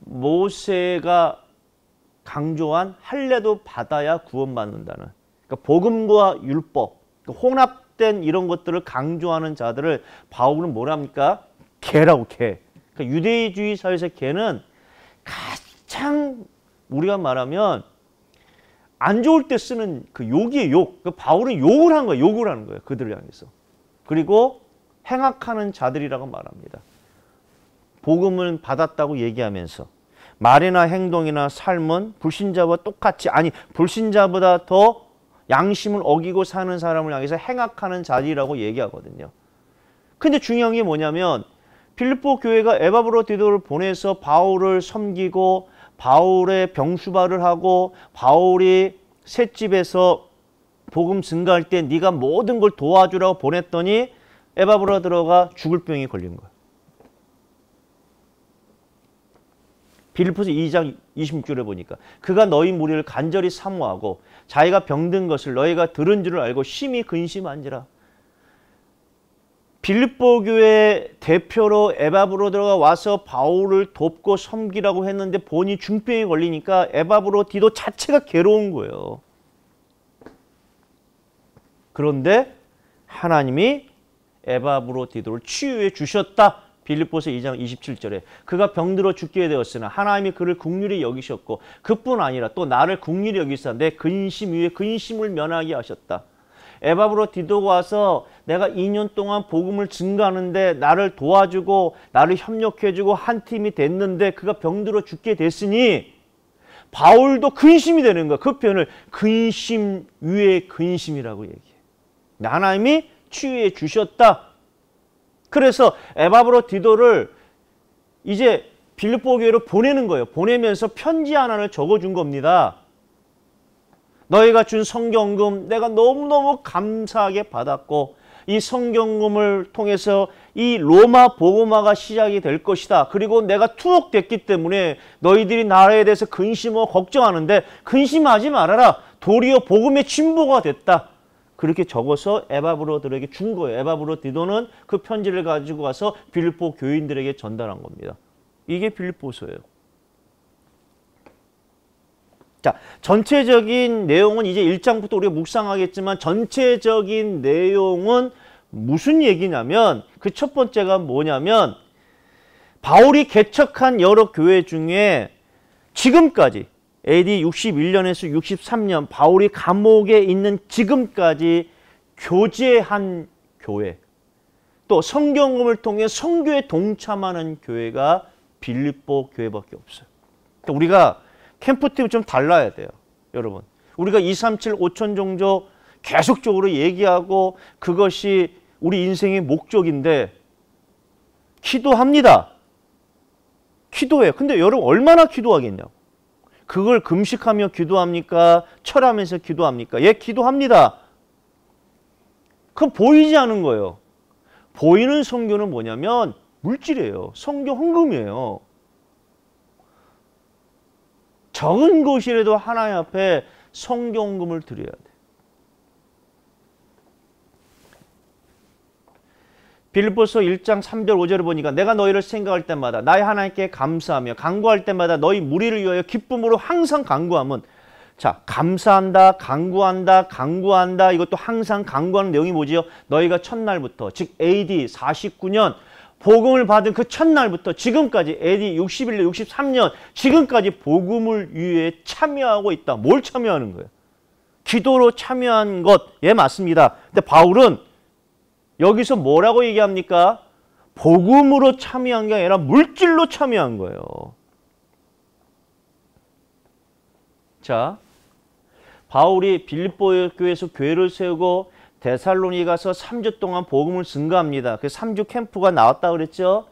모세가 강조한 할례도 받아야 구원받는다는 그러니까 복음과 율법 그 혼합된 이런 것들을 강조하는 자들을 바울은 뭐랍니까? 개라고 개. 그러니까 유대주의 사회에서 개는 가장 우리가 말하면 안 좋을 때 쓰는 그 욕이에요, 욕. 그니까 바울은 욕을 한 거예요. 욕을 하는 거예요. 그들을 향해서. 그리고 행악하는 자들이라고 말합니다. 복음을 받았다고 얘기하면서 말이나 행동이나 삶은 불신자와 똑같이 아니 불신자보다 더 양심을 어기고 사는 사람을 향해서 행악하는 자들이라고 얘기하거든요. 근데 중요한 게 뭐냐면 빌립보 교회가 에바브로 디도를 보내서 바울을 섬기고 바울의 병수발을 하고 바울이 셋집에서 복음 증가할 때 네가 모든 걸 도와주라고 보냈더니 에바브라 들어가 죽을 병이 걸린 거야. 빌리포스 2장 26절에 보니까 그가 너희 무리를 간절히 사모하고 자기가 병든 것을 너희가 들은 줄을 알고 심히 근심한지라. 빌립보 교회 대표로 에바브로 들어가 와서 바울을 돕고 섬기라고 했는데 본인 중병에 걸리니까 에바브로 디도 자체가 괴로운 거예요. 그런데 하나님이 에바브로디도를 치유해 주셨다. 빌립보서 2장 27절에 그가 병들어 죽게 되었으나 하나님이 그를 국률이 여기셨고 그뿐 아니라 또 나를 국률이 여기사 내 근심 위에 근심을 면하게 하셨다. 에바브로 디도가 와서 내가 2년 동안 복음을 증가하는데 나를 도와주고 나를 협력해주고 한 팀이 됐는데 그가 병들어 죽게 됐으니 바울도 근심이 되는 거야. 그 표현을 근심 위에 근심이라고 얘기해. 하나님이 취해 주셨다. 그래서 에바브로 디도를 이제 빌립보 교회로 보내는 거예요. 보내면서 편지 하나를 적어준 겁니다. 너희가 준 성경금 내가 너무너무 감사하게 받았고 이 성경금을 통해서 이 로마 보고마가 시작이 될 것이다. 그리고 내가 투옥됐기 때문에 너희들이 나라에 대해서 근심하고 걱정하는데 근심하지 말아라. 도리어 복음의 진보가 됐다. 그렇게 적어서 에바브로들에게 준 거예요. 에바브로 디도는 그 편지를 가지고 가서 빌립보 교인들에게 전달한 겁니다. 이게 빌립보서예요. 자, 전체적인 내용은 이제 1장부터 우리가 묵상하겠지만 전체적인 내용은 무슨 얘기냐면 그 첫 번째가 뭐냐면 바울이 개척한 여러 교회 중에 지금까지 AD 61년에서 63년 바울이 감옥에 있는 지금까지 교제한 교회 또 성경음을 통해 성교에 동참하는 교회가 빌립보 교회밖에 없어요. 그러니까 우리가 캠프팀 좀 달라야 돼요. 여러분. 우리가 2, 3, 7, 5천 종조 계속적으로 얘기하고 그것이 우리 인생의 목적인데 기도합니다. 기도해. 근데 여러분 얼마나 기도하겠냐고. 그걸 금식하며 기도합니까? 철하면서 기도합니까? 예, 기도합니다. 그 보이지 않은 거예요. 보이는 성교는 뭐냐면 물질이에요. 성교 헌금이에요. 적은 것이라도 하나님 앞에 성경금을 드려야 돼. 빌보서 1장 3절 5절을 보니까 내가 너희를 생각할 때마다 나의 하나님께 감사하며 간구할 때마다 너희 무리를 위하여 기쁨으로 항상 간구함은 자 감사한다 간구한다 간구한다 이것도 항상 간구하는 내용이 뭐지요? 너희가 첫날부터 즉 AD 49년 복음을 받은 그 첫날부터 지금까지 AD 61년 63년 지금까지 복음을 위해 참여하고 있다. 뭘 참여하는 거예요? 기도로 참여한 것. 예 맞습니다. 근데 바울은 여기서 뭐라고 얘기합니까? 복음으로 참여한 게 아니라 물질로 참여한 거예요. 자, 바울이 빌립보 교회에서 교회를 세우고 데살로니 가서 3주 동안 복음을 증가합니다. 그 3주 캠프가 나왔다 그랬죠?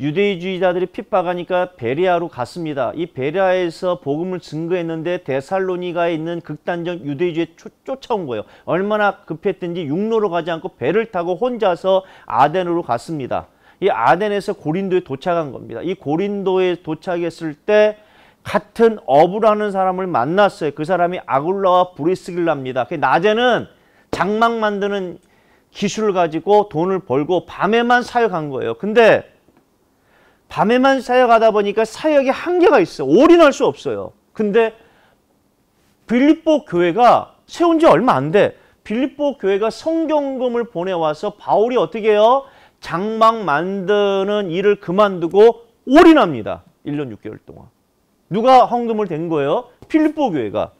유대주의자들이 핍박하니까 베리아로 갔습니다. 이 베리아에서 복음을 증거했는데 데살로니가 있는 극단적 유대주의에 쫓아온 거예요. 얼마나 급했든지 육로로 가지 않고 배를 타고 혼자서 아덴으로 갔습니다. 이 아덴에서 고린도에 도착한 겁니다. 이 고린도에 도착했을 때 같은 어부라는 사람을 만났어요. 그 사람이 아굴라와 브리스길라입니다. 그 낮에는 장막 만드는 기술을 가지고 돈을 벌고 밤에만 사역한 거예요. 근데 밤에만 사역하다 보니까 사역의 한계가 있어 올인할 수 없어요. 근데 빌립보 교회가 세운 지 얼마 안 돼. 빌립보 교회가 성경금을 보내와서 바울이 어떻게 해요? 장막 만드는 일을 그만두고 올인합니다. 1년 6개월 동안. 누가 헌금을 댄 거예요? 필립보 교회가.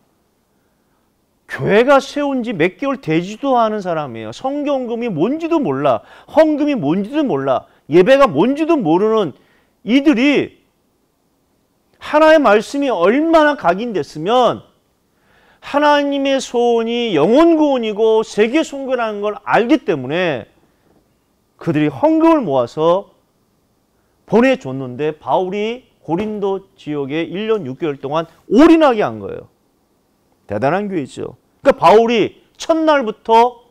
교회가 세운 지 몇 개월 되지도 않은 사람이에요. 성경금이 뭔지도 몰라. 헌금이 뭔지도 몰라. 예배가 뭔지도 모르는 이들이 하나의 말씀이 얼마나 각인됐으면 하나님의 소원이 영혼 구원이고 세계 송교라는 걸 알기 때문에 그들이 헌금을 모아서 보내줬는데 바울이 고린도 지역에 1년 6개월 동안 올인하게 한 거예요. 대단한 교회죠. 그러니까 바울이 첫날부터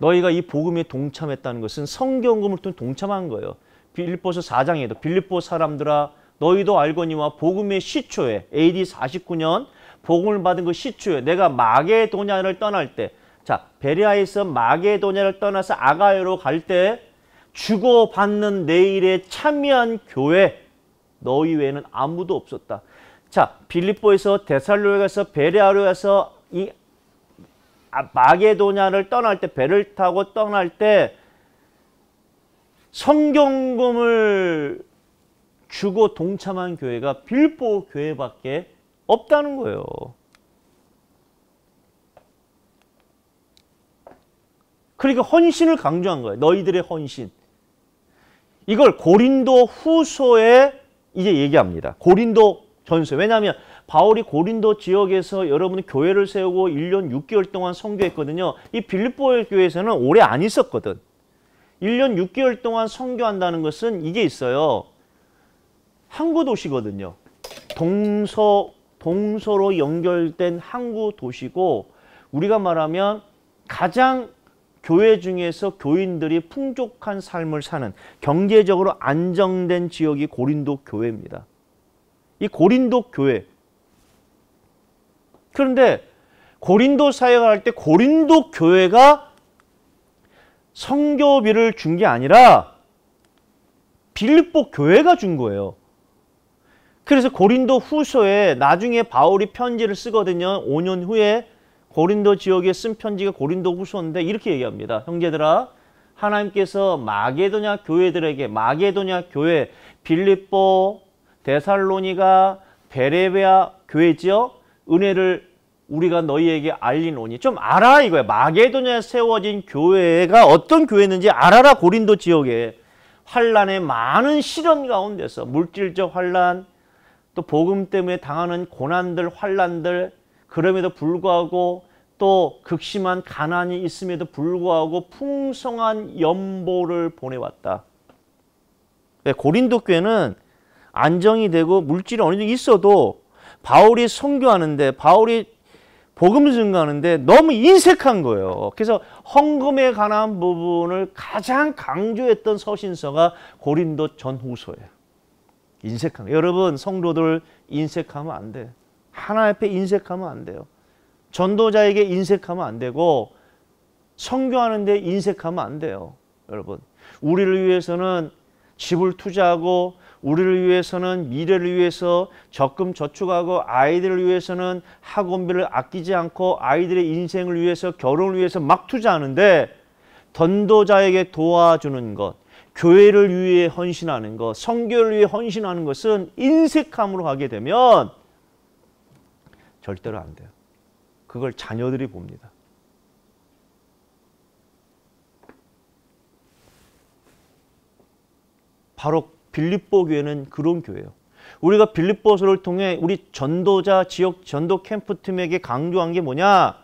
너희가 이 복음에 동참했다는 것은 성경금을 통해 동참한 거예요. 빌립보서 4장에도 빌립보 사람들아 너희도 알거니와 복음의 시초에 AD 49년 복음을 받은 그 시초에 내가 마게도냐를 떠날 때 자, 베리아에서 마게도냐를 떠나서 아가야로 갈때 주고받는 내일에 참여한 교회 너희 외에는 아무도 없었다. 자, 빌립보에서 데살로에 가서 베레아로 가서 이 아, 마게도냐를 떠날 때 배를 타고 떠날 때 성경금을 주고 동참한 교회가 빌보 교회밖에 없다는 거예요. 그러니까 헌신을 강조한 거예요. 너희들의 헌신. 이걸 고린도 후소에 이제 얘기합니다. 고린도 전서. 왜냐하면 바울이 고린도 지역에서 여러분 교회를 세우고 1년 6개월 동안 성교했거든요이 빌립보 교회에서는 오래 안 있었거든. 1년 6개월 동안 선교한다는 것은 이게 있어요. 항구 도시거든요. 동서 동서로 연결된 항구 도시고 우리가 말하면 가장 교회 중에서 교인들이 풍족한 삶을 사는 경제적으로 안정된 지역이 고린도 교회입니다. 이 고린도 교회 그런데 고린도 사회가할 때 고린도 교회가 성교비를 준 게 아니라 빌립보 교회가 준 거예요. 그래서 고린도 후서에 나중에 바울이 편지를 쓰거든요. 5년 후에 고린도 지역에 쓴 편지가 고린도 후서인데 이렇게 얘기합니다. 형제들아 하나님께서 마게도냐 교회들에게 마게도냐 교회 빌립보 데살로니가 베레베아 교회지요. 은혜를 우리가 너희에게 알리노니 좀 알아 이거야. 마게도냐에 세워진 교회가 어떤 교회였는지 알아라 고린도 지역에 환란의 많은 시련 가운데서 물질적 환란 또 복음 때문에 당하는 고난들 환란들 그럼에도 불구하고 또 극심한 가난이 있음에도 불구하고 풍성한 연보를 보내왔다. 네, 고린도 교회는 안정이 되고 물질이 어느 정도 있어도 바울이 성교하는데 바울이 복음 증거하는데 너무 인색한 거예요. 그래서 헌금에 관한 부분을 가장 강조했던 서신서가 고린도 전후서예요. 인색한 거예요. 여러분 성도들 인색하면 안 돼. 하나 옆에 인색하면 안 돼요. 전도자에게 인색하면 안 되고 성교하는데 인색하면 안 돼요. 여러분 우리를 위해서는 집을 투자하고 우리를 위해서는 미래를 위해서 적금 저축하고 아이들을 위해서는 학원비를 아끼지 않고 아이들의 인생을 위해서 결혼을 위해서 막 투자하는데 전도자에게 도와주는 것, 교회를 위해 헌신하는 것, 성교를 위해 헌신하는 것은 인색함으로 하게 되면 절대로 안 돼요. 그걸 자녀들이 봅니다. 바로 빌립보 교회는 그런 교회예요. 우리가 빌립보서를 통해 우리 전도자 지역 전도 캠프 팀에게 강조한 게 뭐냐?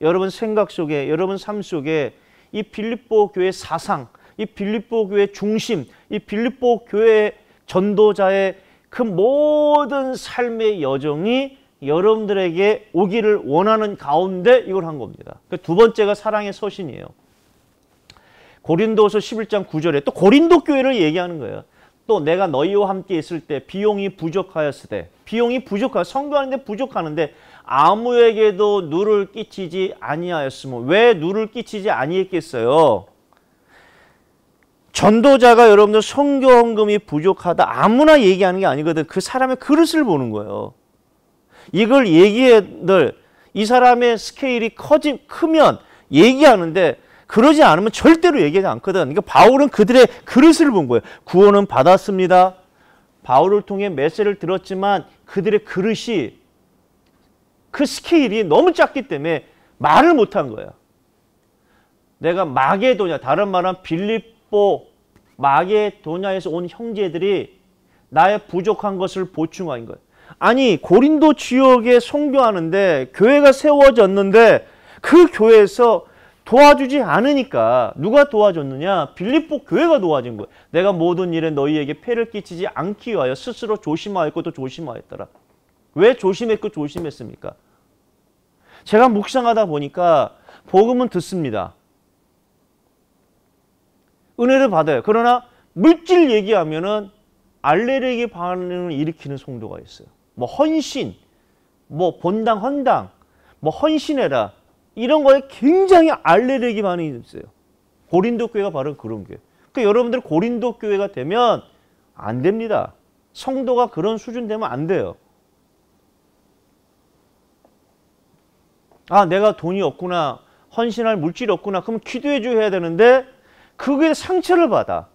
여러분 생각 속에, 여러분 삶 속에 이 빌립보 교회 사상, 이 빌립보 교회 중심, 이 빌립보 교회 전도자의 그 모든 삶의 여정이 여러분들에게 오기를 원하는 가운데 이걸 한 겁니다. 그두 번째가 사랑의 서신이에요. 고린도서 11장 9절에 또 고린도 교회를 얘기하는 거예요. 또 내가 너희와 함께 있을 때 비용이 부족하였으되 비용이 부족하 성교하는데 부족하는데 아무에게도 누를 끼치지 아니하였으면 왜 누를 끼치지 아니했겠어요? 전도자가 여러분들 성교헌금이 부족하다 아무나 얘기하는 게 아니거든 그 사람의 그릇을 보는 거예요. 이걸 얘기해들 이 사람의 스케일이 커지 크면 얘기하는데 그러지 않으면 절대로 얘기하지 않거든. 그러니까 바울은 그들의 그릇을 본 거예요. 구원은 받았습니다. 바울을 통해 메시를 들었지만 그들의 그릇이 그 스케일이 너무 작기 때문에 말을 못 한 거예요 내가 마게도냐, 다른 말은 빌립보, 마게도냐에서 온 형제들이 나의 부족한 것을 보충한 거예요 아니, 고린도 지역에 성교하는데 교회가 세워졌는데 그 교회에서 도와주지 않으니까 누가 도와줬느냐? 빌립보 교회가 도와준 거예 내가 모든 일에 너희에게 폐를 끼치지 않기 위하여 스스로 조심하였고 또 조심하였더라. 왜 조심했고 조심했습니까? 제가 묵상하다 보니까 복음은 듣습니다. 은혜를 받아요. 그러나 물질 얘기하면은 알레르기 반응을 일으키는 성도가 있어요. 뭐 헌신, 뭐 본당 헌당, 뭐 헌신해라. 이런 거에 굉장히 알레르기 반응이 있어요. 고린도 교회가 바로 그런 교회. 그러니까 여러분들 고린도 교회가 되면 안 됩니다. 성도가 그런 수준 되면 안 돼요. 아 내가 돈이 없구나. 헌신할 물질이 없구나. 그럼 기도해 줘야 되는데 그게 상처를 받아.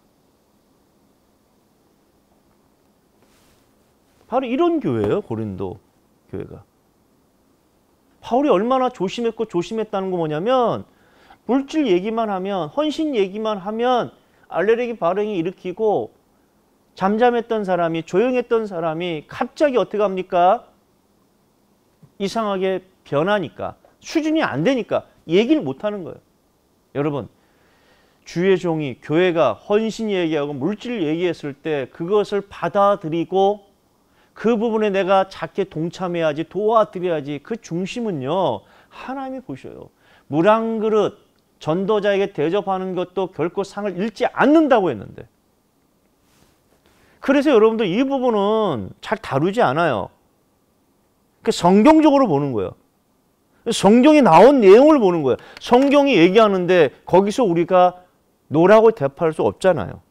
바로 이런 교회예요. 고린도 교회가. 바울이 얼마나 조심했고 조심했다는 거 뭐냐면 물질 얘기만 하면 헌신 얘기만 하면 알레르기 발응이 일으키고 잠잠했던 사람이 조용했던 사람이 갑자기 어떻게 합니까? 이상하게 변하니까 수준이 안 되니까 얘기를 못 하는 거예요. 여러분 주의 종이 교회가 헌신 얘기하고 물질 얘기했을 때 그것을 받아들이고 그 부분에 내가 작게 동참해야지 도와드려야지 그 중심은요. 하나님이 보셔요. 물 한 그릇 전도자에게 대접하는 것도 결코 상을 잃지 않는다고 했는데 그래서 여러분들 이 부분은 잘 다루지 않아요. 그 성경적으로 보는 거예요. 성경이 나온 내용을 보는 거예요. 성경이 얘기하는데 거기서 우리가 노라고 대파할 수 없잖아요.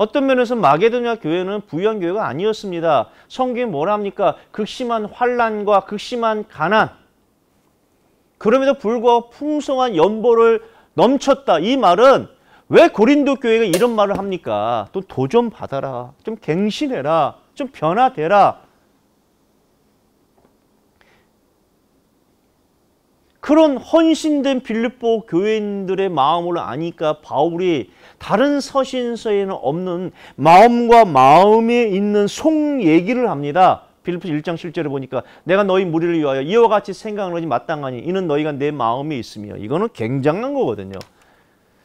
어떤 면에서 마게도냐 교회는 부유한 교회가 아니었습니다. 성경이 뭐라 합니까? 극심한 환란과 극심한 가난. 그럼에도 불구하고 풍성한 연보를 넘쳤다. 이 말은 왜 고린도 교회가 이런 말을 합니까? 또 도전 받아라. 좀 갱신해라. 좀 변화되라. 그런 헌신된 빌립보 교회인들의 마음을 아니까 바울이 다른 서신서에는 없는 마음과 마음에 있는 속 얘기를 합니다. 빌립스 1장 7절에 보니까 내가 너희 무리를 위하여 이와 같이 생각을 하지 마땅하니 이는 너희가 내 마음에 있으며 이거는 굉장한 거거든요.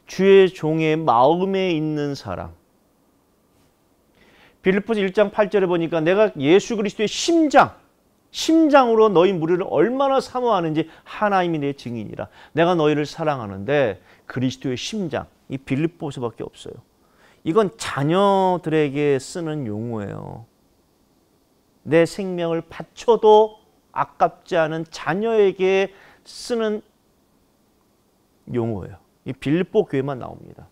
주의 종의 마음에 있는 사랑. 빌립보서 1장 8절에 보니까 내가 예수 그리스도의 심장, 심장으로 너희 무리를 얼마나 사모하는지 하나님이 내 증인이라. 내가 너희를 사랑하는데 그리스도의 심장, 이 빌립보서밖에 없어요. 이건 자녀들에게 쓰는 용어예요. 내 생명을 바쳐도 아깝지 않은 자녀에게 쓰는 용어예요. 이 빌립보 교회만 나옵니다.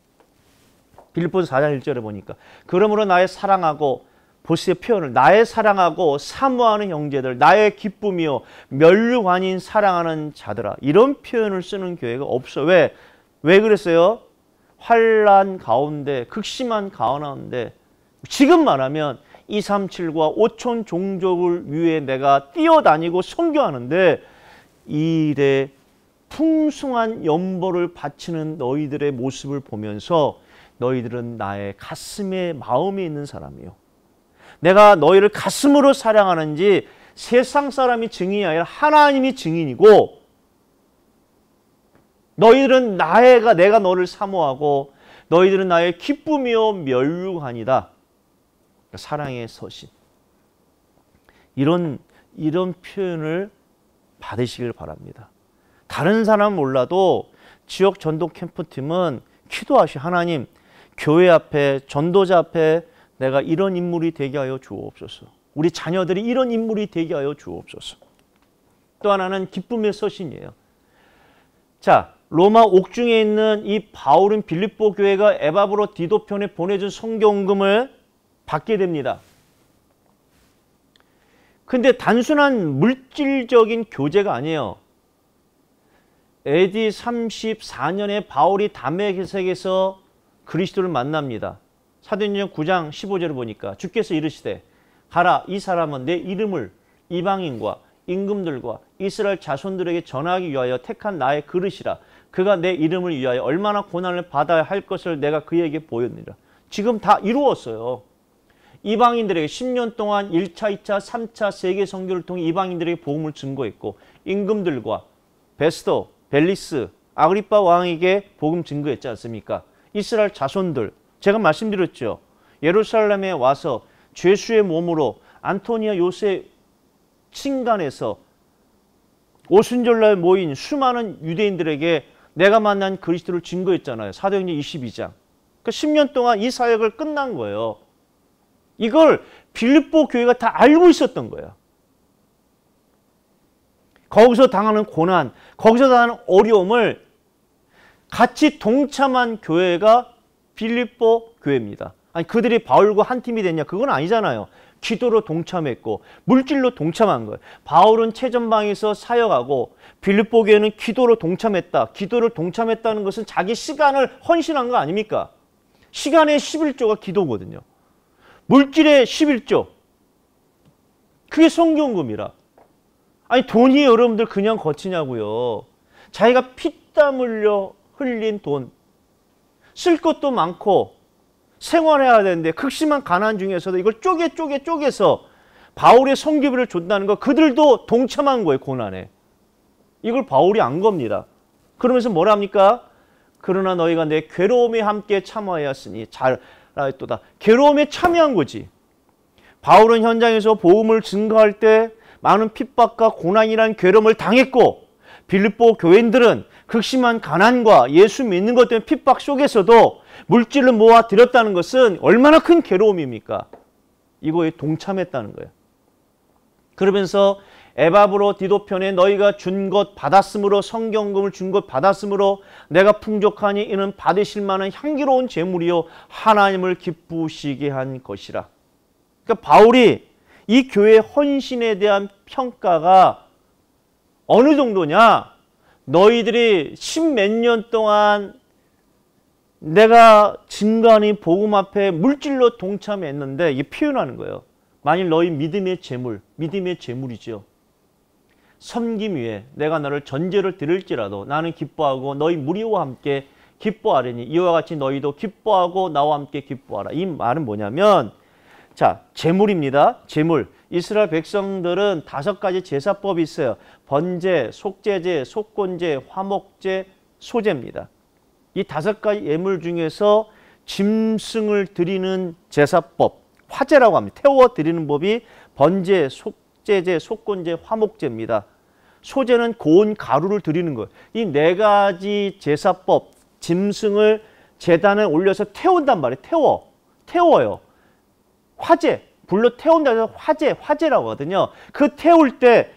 빌립보서 4장 1절에 보니까 그러므로 나의 사랑하고 보스의 표현을 나의 사랑하고 사모하는 형제들 나의 기쁨이요 멸류관인 사랑하는 자들아 이런 표현을 쓰는 교회가 없어 왜? 왜 그랬어요? 환란 가운데 극심한 가운데 지금 말하면 237과 5천 종족을 위해 내가 뛰어다니고 선교하는데 이래 풍성한 연보를 바치는 너희들의 모습을 보면서 너희들은 나의 가슴에 마음이 있는 사람이요. 내가 너희를 가슴으로 사랑하는지 세상 사람이 증인이 아니라 하나님이 증인이고 너희들은 나의가 내가 너를 사모하고 너희들은 나의 기쁨이요 멸류관이다. 그러니까 사랑의 서신. 이런 이런 표현을 받으시길 바랍니다. 다른 사람 몰라도 지역 전도 캠프팀은 기도하시 하나님 교회 앞에 전도자 앞에 내가 이런 인물이 되게 하여 주옵소서. 우리 자녀들이 이런 인물이 되게 하여 주옵소서. 또 하나는 기쁨의 서신이에요. 자, 로마 옥중에 있는 이 바울은 빌립보 교회가 에바브로 디도편에 보내준 성경금을 받게 됩니다. 근데 단순한 물질적인 교제가 아니에요. AD 34년에 바울이 담메색에서 그리스도를 만납니다. 사도행전 9장 15절을 보니까 주께서 이르시되 가라 이 사람은 내 이름을 이방인과 임금들과 이스라엘 자손들에게 전하기 위하여 택한 나의 그릇이라 그가 내 이름을 위하여 얼마나 고난을 받아야 할 것을 내가 그에게 보였느니라. 지금 다 이루었어요. 이방인들에게 10년 동안 1차, 2차, 3차 세계 선교를 통해 이방인들에게 복음을 증거했고 임금들과 베스도, 벨리스, 아그리파 왕에게 복음 증거했지 않습니까? 이스라엘 자손들, 제가 말씀드렸죠. 예루살렘에 와서 죄수의 몸으로 안토니아 요새 칭간에서 오순절날 모인 수많은 유대인들에게 내가 만난 그리스도를 증거했잖아요. 사도행전 22장. 그 10년 동안 이 사역을 끝난 거예요. 이걸 빌립보 교회가 다 알고 있었던 거예요. 거기서 당하는 고난, 거기서 당하는 어려움을 같이 동참한 교회가 빌립보 교회입니다. 아니 그들이 바울과 한 팀이 됐냐? 그건 아니잖아요. 기도로 동참했고 물질로 동참한 거예요. 바울은 최전방에서 사역하고 빌립보기에는 기도로 동참했다. 기도를 동참했다는 것은 자기 시간을 헌신한 거 아닙니까? 시간의 11조가 기도거든요. 물질의 11조. 그게 성경금이라. 아니 돈이 여러분들 그냥 거치냐고요. 자기가 피땀 흘려 흘린 돈. 쓸 것도 많고 생활해야 되는데 극심한 가난 중에서도 이걸 쪼개 쪼개 쪼개서 바울의 성기비를준다는거 그들도 동참한 거예요 고난에 이걸 바울이 안 겁니다 그러면서 뭐라 합니까 그러나 너희가 내 괴로움에 함께 참여하였으니 잘알아도다 괴로움에 참여한 거지 바울은 현장에서 보험을 증거할 때 많은 핍박과 고난이란 괴로움을 당했고 빌립보 교인들은 극심한 가난과 예수 믿는 것 때문에 핍박 속에서도 물질을 모아 들였다는 것은 얼마나 큰 괴로움입니까? 이거에 동참했다는 거예요. 그러면서 에바브로 디도편에 너희가 준 것 받았으므로 성경금을 준 것 받았으므로 내가 풍족하니 이는 받으실 만한 향기로운 제물이요 하나님을 기쁘시게 한 것이라. 그러니까 바울이 이 교회 헌신에 대한 평가가 어느 정도냐? 너희들이 십몇 년 동안 내가 진간이 복음 앞에 물질로 동참했는데 이게 표현하는 거예요. 만일 너희 믿음의 재물, 믿음의 재물이죠. 섬김 위에 내가 너를 전제를 드릴지라도 나는 기뻐하고 너희 무리와 함께 기뻐하리니 이와 같이 너희도 기뻐하고 나와 함께 기뻐하라. 이 말은 뭐냐면 자, 재물입니다. 재물. 이스라엘 백성들은 다섯 가지 제사법이 있어요. 번제, 속제제, 속건제, 화목제, 소제입니다. 이 다섯 가지 예물 중에서 짐승을 드리는 제사법, 화제라고 합니다. 태워 드리는 법이 번제, 속제제, 속건제, 화목제입니다. 소제는 고운 가루를 드리는 것. 이네 가지 제사법, 짐승을 재단에 올려서 태운단 말이에요. 태워. 태워요. 화재. 불로 태운다 해서 화재, 화재라고 하거든요. 그 태울 때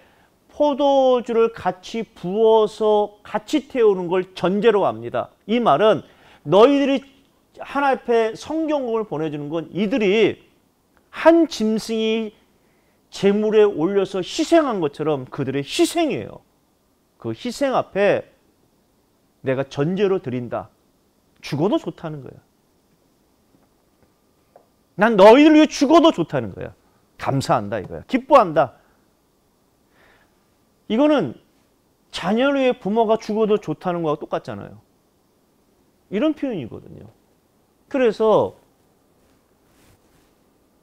포도주를 같이 부어서 같이 태우는 걸 전제로 합니다. 이 말은 너희들이 하나님 앞에 성경공을 보내주는 건 이들이 한 짐승이 재물에 올려서 희생한 것처럼 그들의 희생이에요. 그 희생 앞에 내가 전제로 드린다. 죽어도 좋다는 거야. 난 너희를 위해 죽어도 좋다는 거야. 감사한다 이거야. 기뻐한다. 이거는 자녀를 위해 부모가 죽어도 좋다는 거와 똑같잖아요. 이런 표현이거든요. 그래서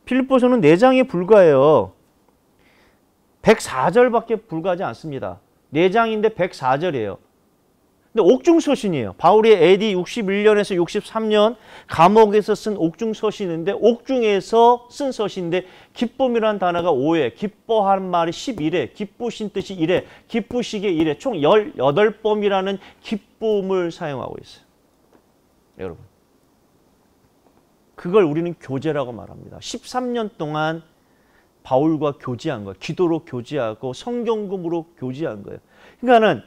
필립보서는 4장에 불과해요. 104절밖에 불과하지 않습니다. 4장인데 104절이에요. 근데 옥중서신이에요. 바울이 AD 61년에서 63년 감옥에서 쓴 옥중서신인데 옥중에서 쓴 서신인데 기쁨이라는 단어가 5회, 기뻐한 말이 11회, 기쁘신 뜻이 1회, 기쁘시게 1회 총 18범이라는 기쁨을 사용하고 있어요. 여러분 그걸 우리는 교제라고 말합니다. 13년 동안 바울과 교제한 거예요. 기도로 교제하고 성경금으로 교제한 거예요. 그러니까는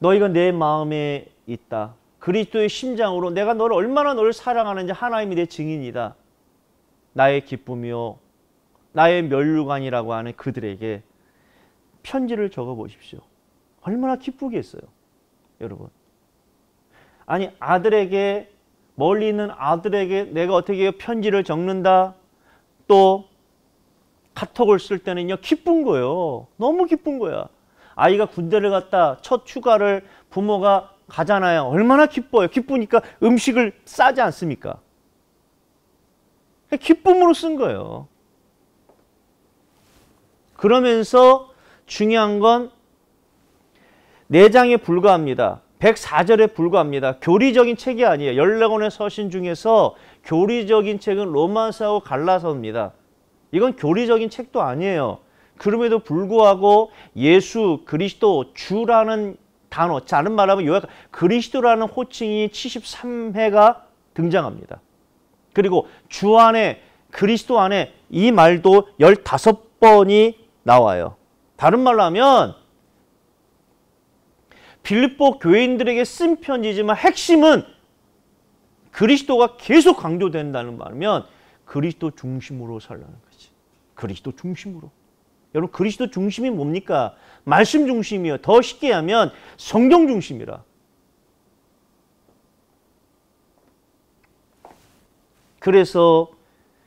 너희가 내 마음에 있다. 그리스도의 심장으로 내가 너를 얼마나 너를 사랑하는지 하나님이 내 증인이다. 나의 기쁨이요 나의 멸류관이라고 하는 그들에게 편지를 적어 보십시오. 얼마나 기쁘겠어요. 여러분. 아니 아들에게 멀리 있는 아들에게 내가 어떻게 편지를 적는다. 또 카톡을 쓸 때는요. 기쁜 거예요. 너무 기쁜 거야. 아이가 군대를 갔다 첫 휴가를 부모가 가잖아요. 얼마나 기뻐요. 기쁘니까 음식을 싸지 않습니까? 기쁨으로 쓴 거예요. 그러면서 중요한 건내장에 불과합니다. 104절에 불과합니다. 교리적인 책이 아니에요. 14권의 서신 중에서 교리적인 책은 로마서하고 갈라서입니다. 이건 교리적인 책도 아니에요. 그럼에도 불구하고 예수 그리스도 주라는 단어, 다른 말하면 요약 그리스도라는 호칭이 73회가 등장합니다. 그리고 주 안에 그리스도 안에 이 말도 15번이 나와요. 다른 말로 하면 빌립보 교인들에게 쓴 편지지만 핵심은 그리스도가 계속 강조된다는 말이면 그리스도 중심으로 살라는 거지. 그리스도 중심으로. 여러분 그리스도 중심이 뭡니까? 말씀 중심이요. 더 쉽게 하면 성경 중심이라. 그래서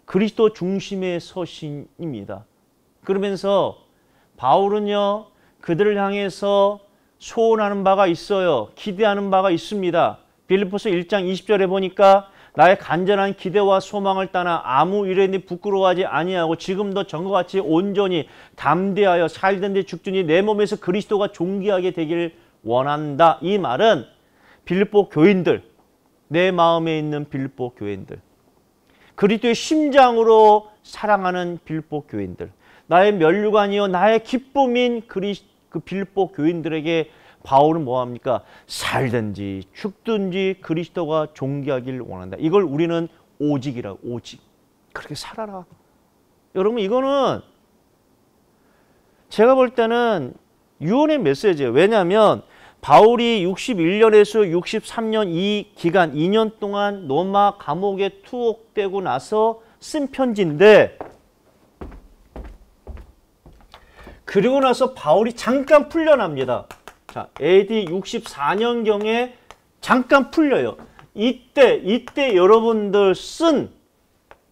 그리스도 중심의 서신입니다. 그러면서 바울은요, 그들을 향해서 소원하는 바가 있어요. 기대하는 바가 있습니다. 빌리포스 1장 20절에 보니까 나의 간절한 기대와 소망을 따나 아무 일에니 부끄러워하지 아니하고 지금도 전과 같이 온전히 담대하여 살던 데 죽더니 내 몸에서 그리스도가 존귀하게 되길 원한다. 이 말은 빌립보 교인들, 내 마음에 있는 빌립보 교인들, 그리스도의 심장으로 사랑하는 빌립보 교인들, 나의 면류관이요 나의 기쁨인 그리 그 빌립보 교인들에게 바울은 뭐합니까? 살든지 죽든지 그리스도가 존귀하길 원한다. 이걸 우리는 오직이라 오직. 그렇게 살아라. 여러분 이거는 제가 볼 때는 유언의 메시지예요. 왜냐하면 바울이 61년에서 63년 이 기간 2년 동안 로마 감옥에 투옥되고 나서 쓴 편지인데 그리고 나서 바울이 잠깐 풀려납니다. 자, AD 64년경에 잠깐 풀려요. 이때, 이때 여러분들 쓴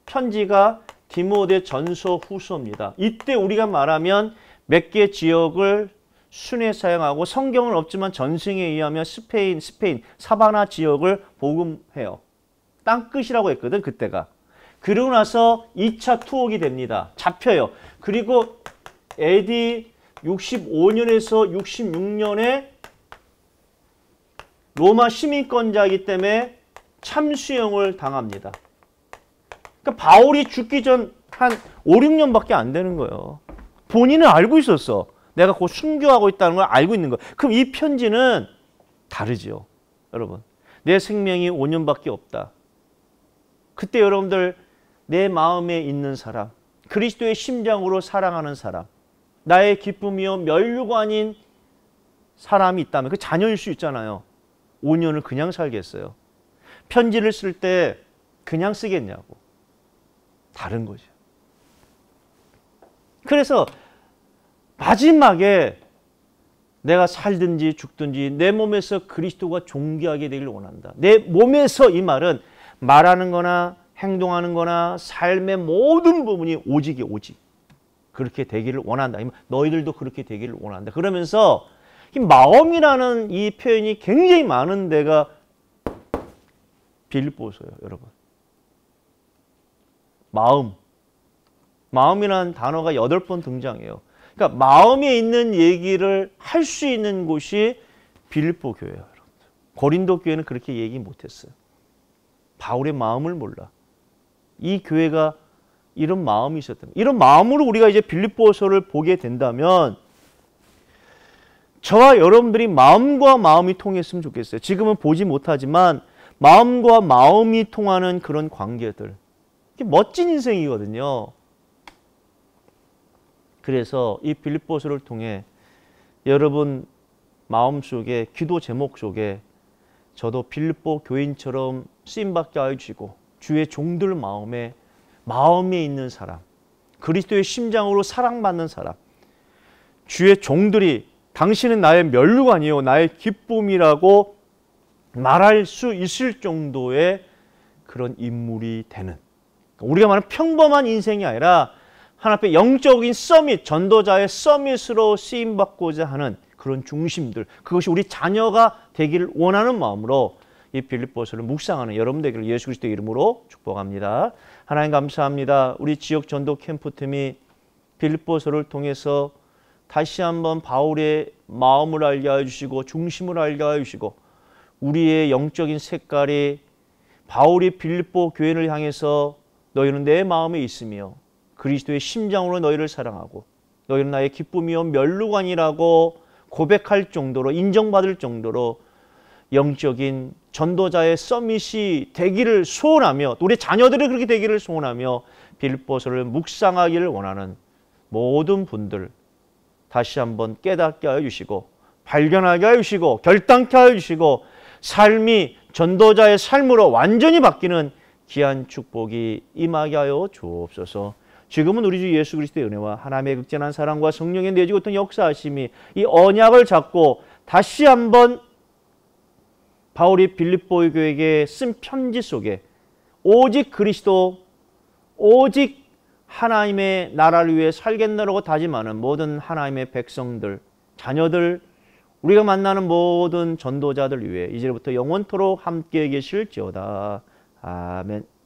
편지가 디모데 전서 후서입니다. 이때 우리가 말하면 몇 개 지역을 순회 사용하고 성경은 없지만 전승에 의하면 스페인, 스페인, 사바나 지역을 복음해요. 땅끝이라고 했거든, 그때가. 그러고 나서 2차 투옥이 됩니다. 잡혀요. 그리고 AD 65년에서 66년에 로마 시민권자이기 때문에 참수형을 당합니다. 그러니까 바울이 죽기 전 한 5, 6년밖에 안 되는 거예요. 본인은 알고 있었어. 내가 곧 순교하고 있다는 걸 알고 있는 거 그럼 이 편지는 다르죠. 여러분. 내 생명이 5년밖에 없다. 그때 여러분들 내 마음에 있는 사람, 그리스도의 심장으로 사랑하는 사람, 나의 기쁨이요 멸류관인 사람이 있다면 그 자녀일 수 있잖아요. 5년을 그냥 살겠어요. 편지를 쓸 때 그냥 쓰겠냐고. 다른 거죠. 그래서 마지막에 내가 살든지 죽든지 내 몸에서 그리스도가 존귀하게 되길 원한다. 내 몸에서 이 말은 말하는 거나 행동하는 거나 삶의 모든 부분이 오직이 오직. 그렇게 되기를 원한다. 너희들도 그렇게 되기를 원한다. 그러면서 이 마음이라는 이 표현이 굉장히 많은 데가 빌보서요, 여러분. 마음. 마음이라는 단어가 여덟 번 등장해요. 그러니까 마음에 있는 얘기를 할 수 있는 곳이 빌보 교회예요, 여러분. 고린도 교회는 그렇게 얘기 못 했어요. 바울의 마음을 몰라. 이 교회가 이런 마음이 있었던 이런 마음으로 우리가 이제 빌립보서를 보게 된다면 저와 여러분들이 마음과 마음이 통했으면 좋겠어요. 지금은 보지 못하지만 마음과 마음이 통하는 그런 관계들. 이게 멋진 인생이거든요. 그래서 이 빌립보서를 통해 여러분 마음 속에 기도 제목 속에 저도 빌립보 교인처럼 쓰임받게 하여 주시고 주의 종들 마음에 마음에 있는 사람, 그리스도의 심장으로 사랑받는 사람, 주의 종들이 당신은 나의 멸류관이요, 나의 기쁨이라고 말할 수 있을 정도의 그런 인물이 되는 그러니까 우리가 말하는 평범한 인생이 아니라 하나님의 영적인 서밋, 전도자의 서밋으로 쓰임받고자 하는 그런 중심들 그것이 우리 자녀가 되기를 원하는 마음으로 이빌립보스를 묵상하는 여러분 되기를 예수 그리스도 이름으로 축복합니다. 하나님 감사합니다. 우리 지역 전도 캠프팀이 빌보서를 통해서 다시 한번 바울의 마음을 알게 하 주시고 중심을 알게 하 주시고 우리의 영적인 색깔이 바울이 빌보 교회를 향해서 너희는 내 마음에 있으며 그리스도의 심장으로 너희를 사랑하고 너희는 나의 기쁨이요 면류관이라고 고백할 정도로 인정받을 정도로 영적인 전도자의 서밋이 되기를 소원하며 우리 자녀들이 그렇게 되기를 소원하며 빌보서를 묵상하기를 원하는 모든 분들 다시 한번 깨닫게 하여 주시고 발견하게 하여 주시고 결단케 하여 주시고 삶이 전도자의 삶으로 완전히 바뀌는 귀한 축복이 임하게 하여 주옵소서. 지금은 우리 주 예수 그리스도의 은혜와 하나님의 극진한 사랑과 성령의 내주고 어떤 역사하심이 이 언약을 잡고 다시 한번 바울이 빌립보의 교에게 쓴 편지 속에 오직 그리스도, 오직 하나님의 나라를 위해 살겠노라고 다짐하는 모든 하나님의 백성들, 자녀들, 우리가 만나는 모든 전도자들 위해 이제부터 영원토록 함께 계실지어다. 아멘.